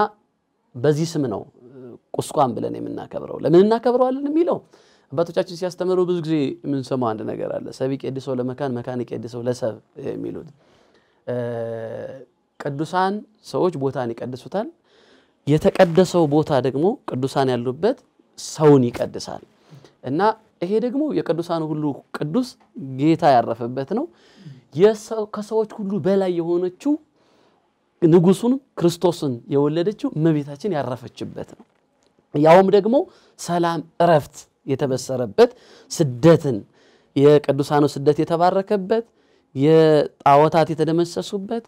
በዚህ ስም ነው ቁስቋም ብለን የምናከብረው። ለምን እናከብረዋለን የሚለው አባቶቻችን ሲያስተምሩ ብዙ ጊዜ የምንሰማው አንድ ነገር አለ። ሰብ ይቄድሰው ለመካን መካን ይቄድሰው ለሰብ የሚሉት ቅዱሳን ሰዎች ቦታን ይቀድሱታል። የተቀደሰው ቦታ ደግሞ ቅዱሳን ያሉበት ሰውን ይቀድሳል እና ይሄ ደግሞ የቅዱሳን ሁሉ ቅዱስ ጌታ ያረፈበት ነው። ከሰዎች ሁሉ በላይ የሆነችው ንጉሱን ክርስቶስን የወለደችው እመቤታችን ያረፈችበት ነው። ያውም ደግሞ ሰላም፣ እረፍት የተበሰረበት ስደትን የቅዱሳኑ ስደት የተባረከበት የጣዖታት የተደመሰሱበት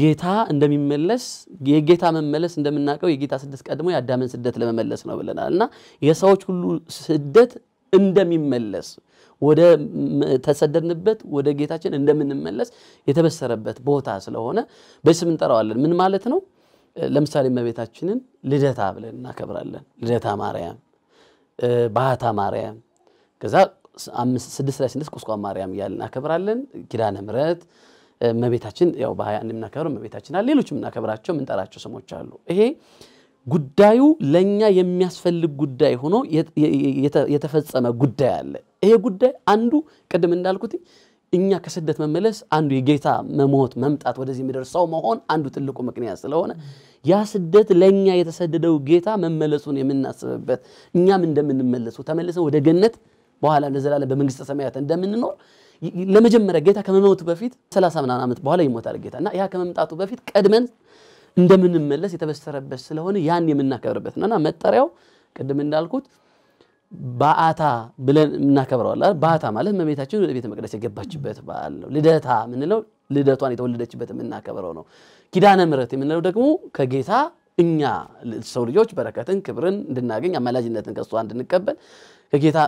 ጌታ እንደሚመለስ የጌታ መመለስ እንደምናውቀው የጌታ ስደት ቀድሞ የአዳምን ስደት ለመመለስ ነው ብለናል እና የሰዎች ሁሉ ስደት እንደሚመለስ ወደ ተሰደድንበት ወደ ጌታችን እንደምንመለስ የተበሰረበት ቦታ ስለሆነ በስም እንጠራዋለን። ምን ማለት ነው? ለምሳሌ እመቤታችንን ልደታ ብለን እናከብራለን። ልደታ ማርያም፣ ባህታ ማርያም፣ ከዛ ስድስት ላይ ስድስት ቁስቋም ማርያም እያልን እናከብራለን። ኪዳነ ምሕረት እመቤታችን ያው በሀያ አንድ የምናከብረው እመቤታችን አለ። ሌሎች የምናከብራቸው የምንጠራቸው ስሞች አሉ። ይሄ ጉዳዩ ለእኛ የሚያስፈልግ ጉዳይ ሆኖ የተፈጸመ ጉዳይ አለ። ይሄ ጉዳይ አንዱ ቅድም እንዳልኩት እኛ ከስደት መመለስ አንዱ የጌታ መሞት መምጣት ወደዚህ ምድር ሰው መሆን አንዱ ትልቁ ምክንያት ስለሆነ ያ ስደት ለእኛ የተሰደደው ጌታ መመለሱን የምናስብበት እኛም እንደምንመለሱ ተመልሰን ወደ ገነት በኋላ ለዘላለም በመንግስተ ሰማያት እንደምንኖር ለመጀመሪያ ጌታ ከመሞቱ በፊት ሰላሳ ምናምን ዓመት በኋላ ይሞታል ጌታ እና ያ ከመምጣቱ በፊት ቀድመን እንደምንመለስ የተበሰረበት ስለሆነ ያን የምናከብርበት ነውና መጠሪያው ቅድም እንዳልኩት ባአታ ብለን እናከብረዋለን። ባአታ ማለት እመቤታችን ወደ ቤተ መቅደስ የገባችበት በዓል ነው። ልደታ የምንለው ልደቷን የተወለደችበት የምናከብረው ነው። ኪዳነ ምሕረት የምንለው ደግሞ ከጌታ እኛ ሰው ልጆች በረከትን፣ ክብርን እንድናገኝ አማላጅነትን ከእሷ እንድንቀበል ከጌታ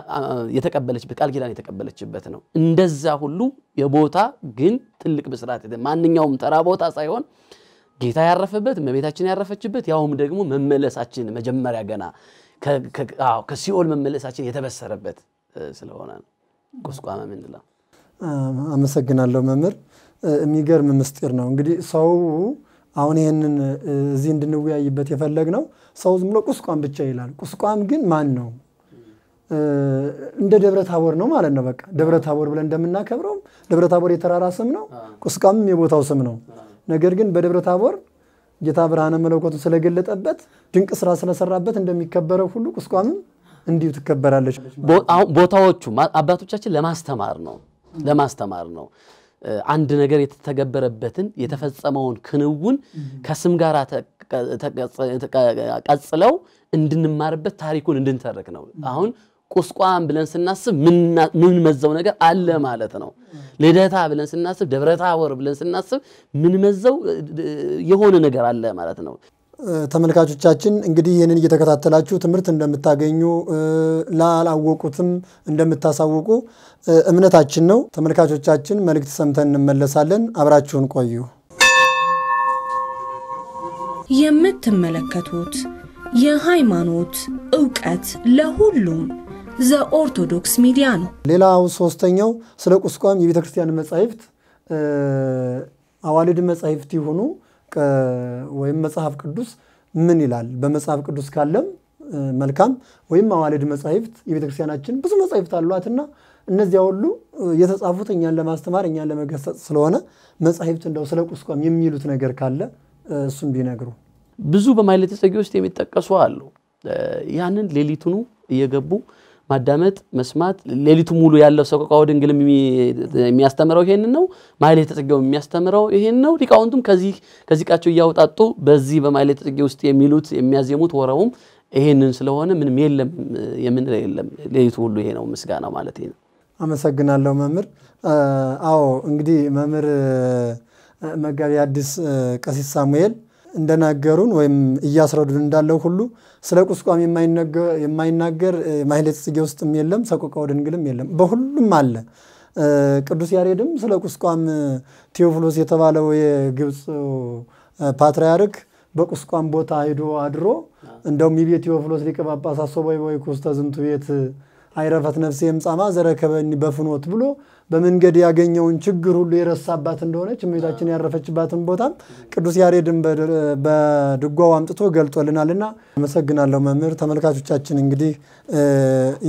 የተቀበለችበት ቃል ኪዳን የተቀበለችበት ነው። እንደዛ ሁሉ የቦታ ግን ትልቅ ምስራት ማንኛውም ተራ ቦታ ሳይሆን ጌታ ያረፈበት እመቤታችን ያረፈችበት ያውም ደግሞ መመለሳችን መጀመሪያ ገና ከሲኦል መመለሳችን የተበሰረበት ስለሆነ ነው ቁስቋመ የምንለው። አመሰግናለሁ መምህር። የሚገርም ምስጢር ነው እንግዲህ ሰው አሁን ይህንን እዚህ እንድንወያይበት የፈለግ ነው። ሰው ዝም ብሎ ቁስቋም ብቻ ይላል። ቁስቋም ግን ማን ነው? እንደ ደብረ ታቦር ነው ማለት ነው። በቃ ደብረ ታቦር ብለን እንደምናከብረው ደብረ ታቦር የተራራ ስም ነው፣ ቁስቋምም የቦታው ስም ነው። ነገር ግን በደብረ ታቦር ጌታ ብርሃነ መለኮቱን ስለገለጠበት ድንቅ ስራ ስለሰራበት እንደሚከበረው ሁሉ ቁስቋምም እንዲሁ ትከበራለች። ቦታዎቹ አባቶቻችን ለማስተማር ነው ለማስተማር ነው። አንድ ነገር የተተገበረበትን የተፈጸመውን ክንውን ከስም ጋር ቀጽለው እንድንማርበት ታሪኩን እንድንተርክ ነው። አሁን ቁስቋም ብለን ስናስብ ምንመዘው ነገር አለ ማለት ነው። ልደታ ብለን ስናስብ፣ ደብረ ታቦር ብለን ስናስብ ምንመዘው የሆነ ነገር አለ ማለት ነው። ተመልካቾቻችን እንግዲህ ይህንን እየተከታተላችሁ ትምህርት እንደምታገኙ ላላወቁትም እንደምታሳውቁ እምነታችን ነው። ተመልካቾቻችን መልእክት ሰምተን እንመለሳለን። አብራችሁን ቆዩ። የምትመለከቱት የሃይማኖት እውቀት ለሁሉም ዘኦርቶዶክስ ሚዲያ ነው። ሌላው ሶስተኛው ስለ ቁስቋም የቤተ ክርስቲያን መጻሕፍት አዋልድ መጻሕፍት የሆኑ ወይም መጽሐፍ ቅዱስ ምን ይላል? በመጽሐፍ ቅዱስ ካለም መልካም ወይም አዋልድ መጻሕፍት ክርስቲያናችን ብዙ መጻሕፍት አሏትና እነዚያ ሁሉ የተጻፉት እኛን ለማስተማር እኛን ለመገሰጽ ስለሆነ መጻሕፍት እንደው ስለ ቁስቋም የሚሉት ነገር ካለ እሱም ቢነግሩ። ብዙ በማኅሌተ ጽጌ ውስጥ የሚጠቀሱ አሉ። ያንን ሌሊቱኑ እየገቡ ማዳመጥ፣ መስማት። ሌሊቱ ሙሉ ያለው ሰቆቃወ ድንግል የሚያስተምረው ይሄን ነው። ማሕሌተ ጽጌው የሚያስተምረው ይሄን ነው። ሊቃውንቱም ከዚህ ቃቸው እያወጣጡ በዚህ በማሕሌተ ጽጌ ውስጥ የሚሉት የሚያዜሙት ወረቡም ይሄንን ስለሆነ ምንም የለም የምንለው የለም። ሌሊቱ ሁሉ ይሄ ነው ምስጋና ማለት ነው። አመሰግናለሁ መምህር። አዎ እንግዲህ መምህር መጋቢ አዲስ ቀሲስ ሳሙኤል እንደናገሩን ወይም እያስረዱን እንዳለው ሁሉ ስለ ቁስቋም የማይናገር ማህሌተ ጽጌ ውስጥም የለም፣ ሰቆቃወ ድንግልም የለም። በሁሉም አለ። ቅዱስ ያሬድም ስለ ቁስቋም ቴዎፍሎስ የተባለው የግብፅ ፓትርያርክ በቁስቋም ቦታ ሂዶ አድሮ እንደውም ይቤ ቴዎፍሎስ ሊቀ ጳጳሳት ሶበይ ወይ ኩስተ ዝንቱ ቤት አይረፈት ነፍሴ የምጻማ ዘረከበኒ በፍኖት ብሎ በመንገድ ያገኘውን ችግር ሁሉ የረሳባት እንደሆነች እመቤታችን ያረፈችባትን ቦታም ቅዱስ ያሬድን በድጓው አምጥቶ ገልጦልናልና አመሰግናለሁ መምህር። ተመልካቾቻችን እንግዲህ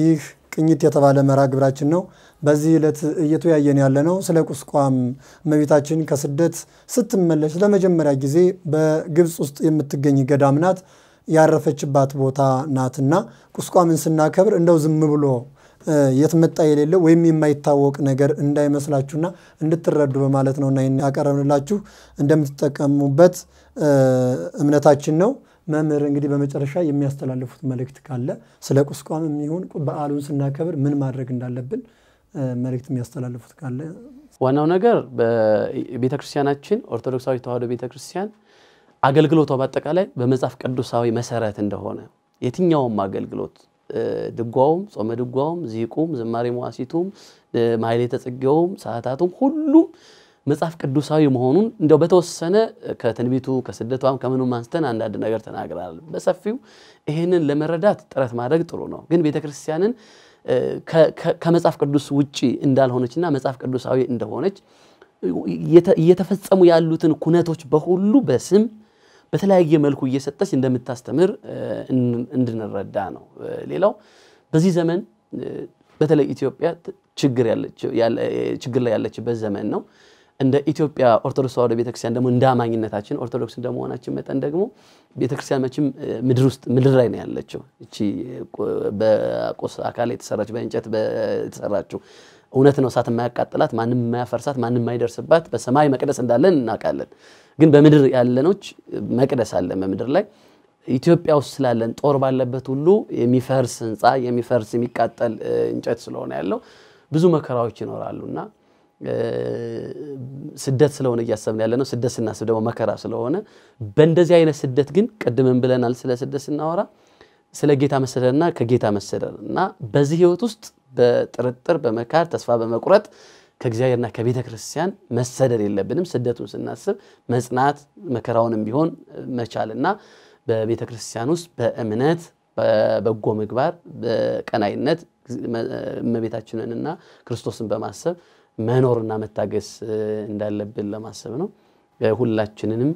ይህ ቅኝት የተባለ መርሃ ግብራችን ነው። በዚህ ዕለት እየተወያየን ያለ ነው ስለ ቁስቋም እመቤታችን ከስደት ስትመለስ ለመጀመሪያ ጊዜ በግብፅ ውስጥ የምትገኝ ገዳም ናት ያረፈችባት ቦታ ናትና ቁስቋምን ስናከብር እንደው ዝም ብሎ የትመጣ የሌለው ወይም የማይታወቅ ነገር እንዳይመስላችሁና እንድትረዱ በማለት ነው እና ያቀረብንላችሁ እንደምትጠቀሙበት እምነታችን ነው። መምህር እንግዲህ በመጨረሻ የሚያስተላልፉት መልእክት ካለ ስለ ቁስቋም የሚሆን በዓሉን ስናከብር ምን ማድረግ እንዳለብን መልእክት የሚያስተላልፉት ካለ። ዋናው ነገር በቤተክርስቲያናችን ኦርቶዶክሳዊ ተዋህዶ ቤተክርስቲያን አገልግሎቷ በአጠቃላይ በመጽሐፍ ቅዱሳዊ መሰረት እንደሆነ የትኛውም አገልግሎት ድጓውም፣ ጾመ ድጓውም፣ ዚቁም፣ ዝማሬ መዋሲቱም፣ ማይሌ ጽጌውም፣ ሰዓታቱም ሁሉም መጽሐፍ ቅዱሳዊ መሆኑን እንደው በተወሰነ ከትንቢቱ ከስደቷም ከምኑ አንስተን አንዳንድ ነገር ተናግራል። በሰፊው ይህንን ለመረዳት ጥረት ማድረግ ጥሩ ነው። ግን ቤተ ክርስቲያንን ከመጽሐፍ ቅዱስ ውጪ እንዳልሆነችና መጽሐፍ ቅዱሳዊ እንደሆነች እየተፈጸሙ ያሉትን ኩነቶች በሁሉ በስም በተለያየ መልኩ እየሰጠች እንደምታስተምር እንድንረዳ ነው። ሌላው በዚህ ዘመን በተለይ ኢትዮጵያ ችግር ላይ ያለችበት ዘመን ነው። እንደ ኢትዮጵያ ኦርቶዶክስ ተዋዶ ቤተክርስቲያን ደግሞ እንደ አማኝነታችን ኦርቶዶክስ እንደመሆናችን መጠን ደግሞ ቤተክርስቲያን መቼም ምድር ውስጥ ምድር ላይ ነው ያለችው። እቺ በቁስ አካል የተሰራች በእንጨት የተሰራችው እውነት ነው። እሳት የማያቃጥላት ማንም የማያፈርሳት ማንም የማይደርስባት በሰማይ መቅደስ እንዳለን እናውቃለን። ግን በምድር ያለኖች መቅደስ አለን በምድር ላይ ኢትዮጵያ ውስጥ ስላለን ጦር ባለበት ሁሉ የሚፈርስ ህንፃ የሚፈርስ የሚቃጠል እንጨት ስለሆነ ያለው ብዙ መከራዎች ይኖራሉና ስደት ስለሆነ እያሰብን ያለ ነው። ስደት ስናስብ ደግሞ መከራ ስለሆነ በእንደዚህ አይነት ስደት ግን ቅድምን ብለናል። ስለ ስደት ስናወራ ስለ ጌታ መሰደድና ከጌታ መሰደድ እና በዚህ ህይወት ውስጥ በጥርጥር በመካር ተስፋ በመቁረጥ ከእግዚአብሔርና ከቤተ ክርስቲያን መሰደድ የለብንም። ስደቱን ስናስብ መጽናት፣ መከራውንም ቢሆን መቻልና በቤተ ክርስቲያን ውስጥ በእምነት በበጎ ምግባር በቀናይነት እመቤታችንንና ክርስቶስን በማሰብ መኖርና መታገስ እንዳለብን ለማሰብ ነው። ሁላችንንም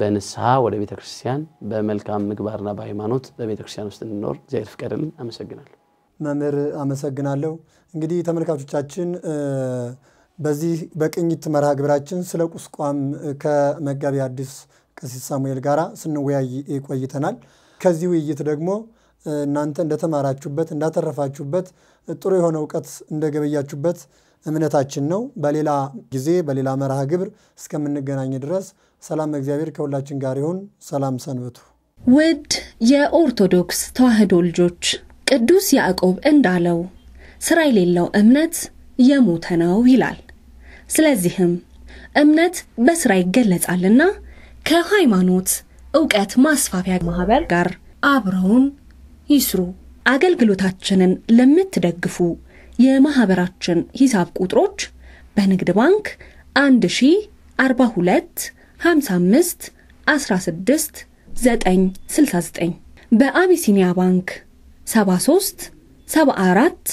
በንስሐ ወደ ቤተ ክርስቲያን በመልካም ምግባርና በሃይማኖት በቤተ ክርስቲያን ውስጥ እንኖር እግዚአብሔር ፍቀድልን። አመሰግናለሁ መምህር፣ አመሰግናለሁ። እንግዲህ ተመልካቾቻችን በዚህ በቅኝት መርሃ ግብራችን ስለ ቁስቋም ከመጋቢ አዲስ ቀሲስ ሳሙኤል ጋር ስንወያይ ቆይተናል። ከዚህ ውይይት ደግሞ እናንተ እንደተማራችሁበት እንዳተረፋችሁበት ጥሩ የሆነ እውቀት እንደገበያችሁበት እምነታችን ነው። በሌላ ጊዜ በሌላ መርሃ ግብር እስከምንገናኝ ድረስ ሰላም እግዚአብሔር ከሁላችን ጋር ይሁን። ሰላም ሰንብቱ። ውድ የኦርቶዶክስ ተዋህዶ ልጆች ቅዱስ ያዕቆብ እንዳለው ስራ የሌለው እምነት የሞተ ነው ይላል። ስለዚህም እምነት በስራ ይገለጻልና ከሃይማኖት እውቀት ማስፋፊያ ማህበር ጋር አብረውን ይስሩ። አገልግሎታችንን ለምትደግፉ የማህበራችን ሂሳብ ቁጥሮች በንግድ ባንክ 1042 55 16 በአቢሲኒያ ባንክ 73 74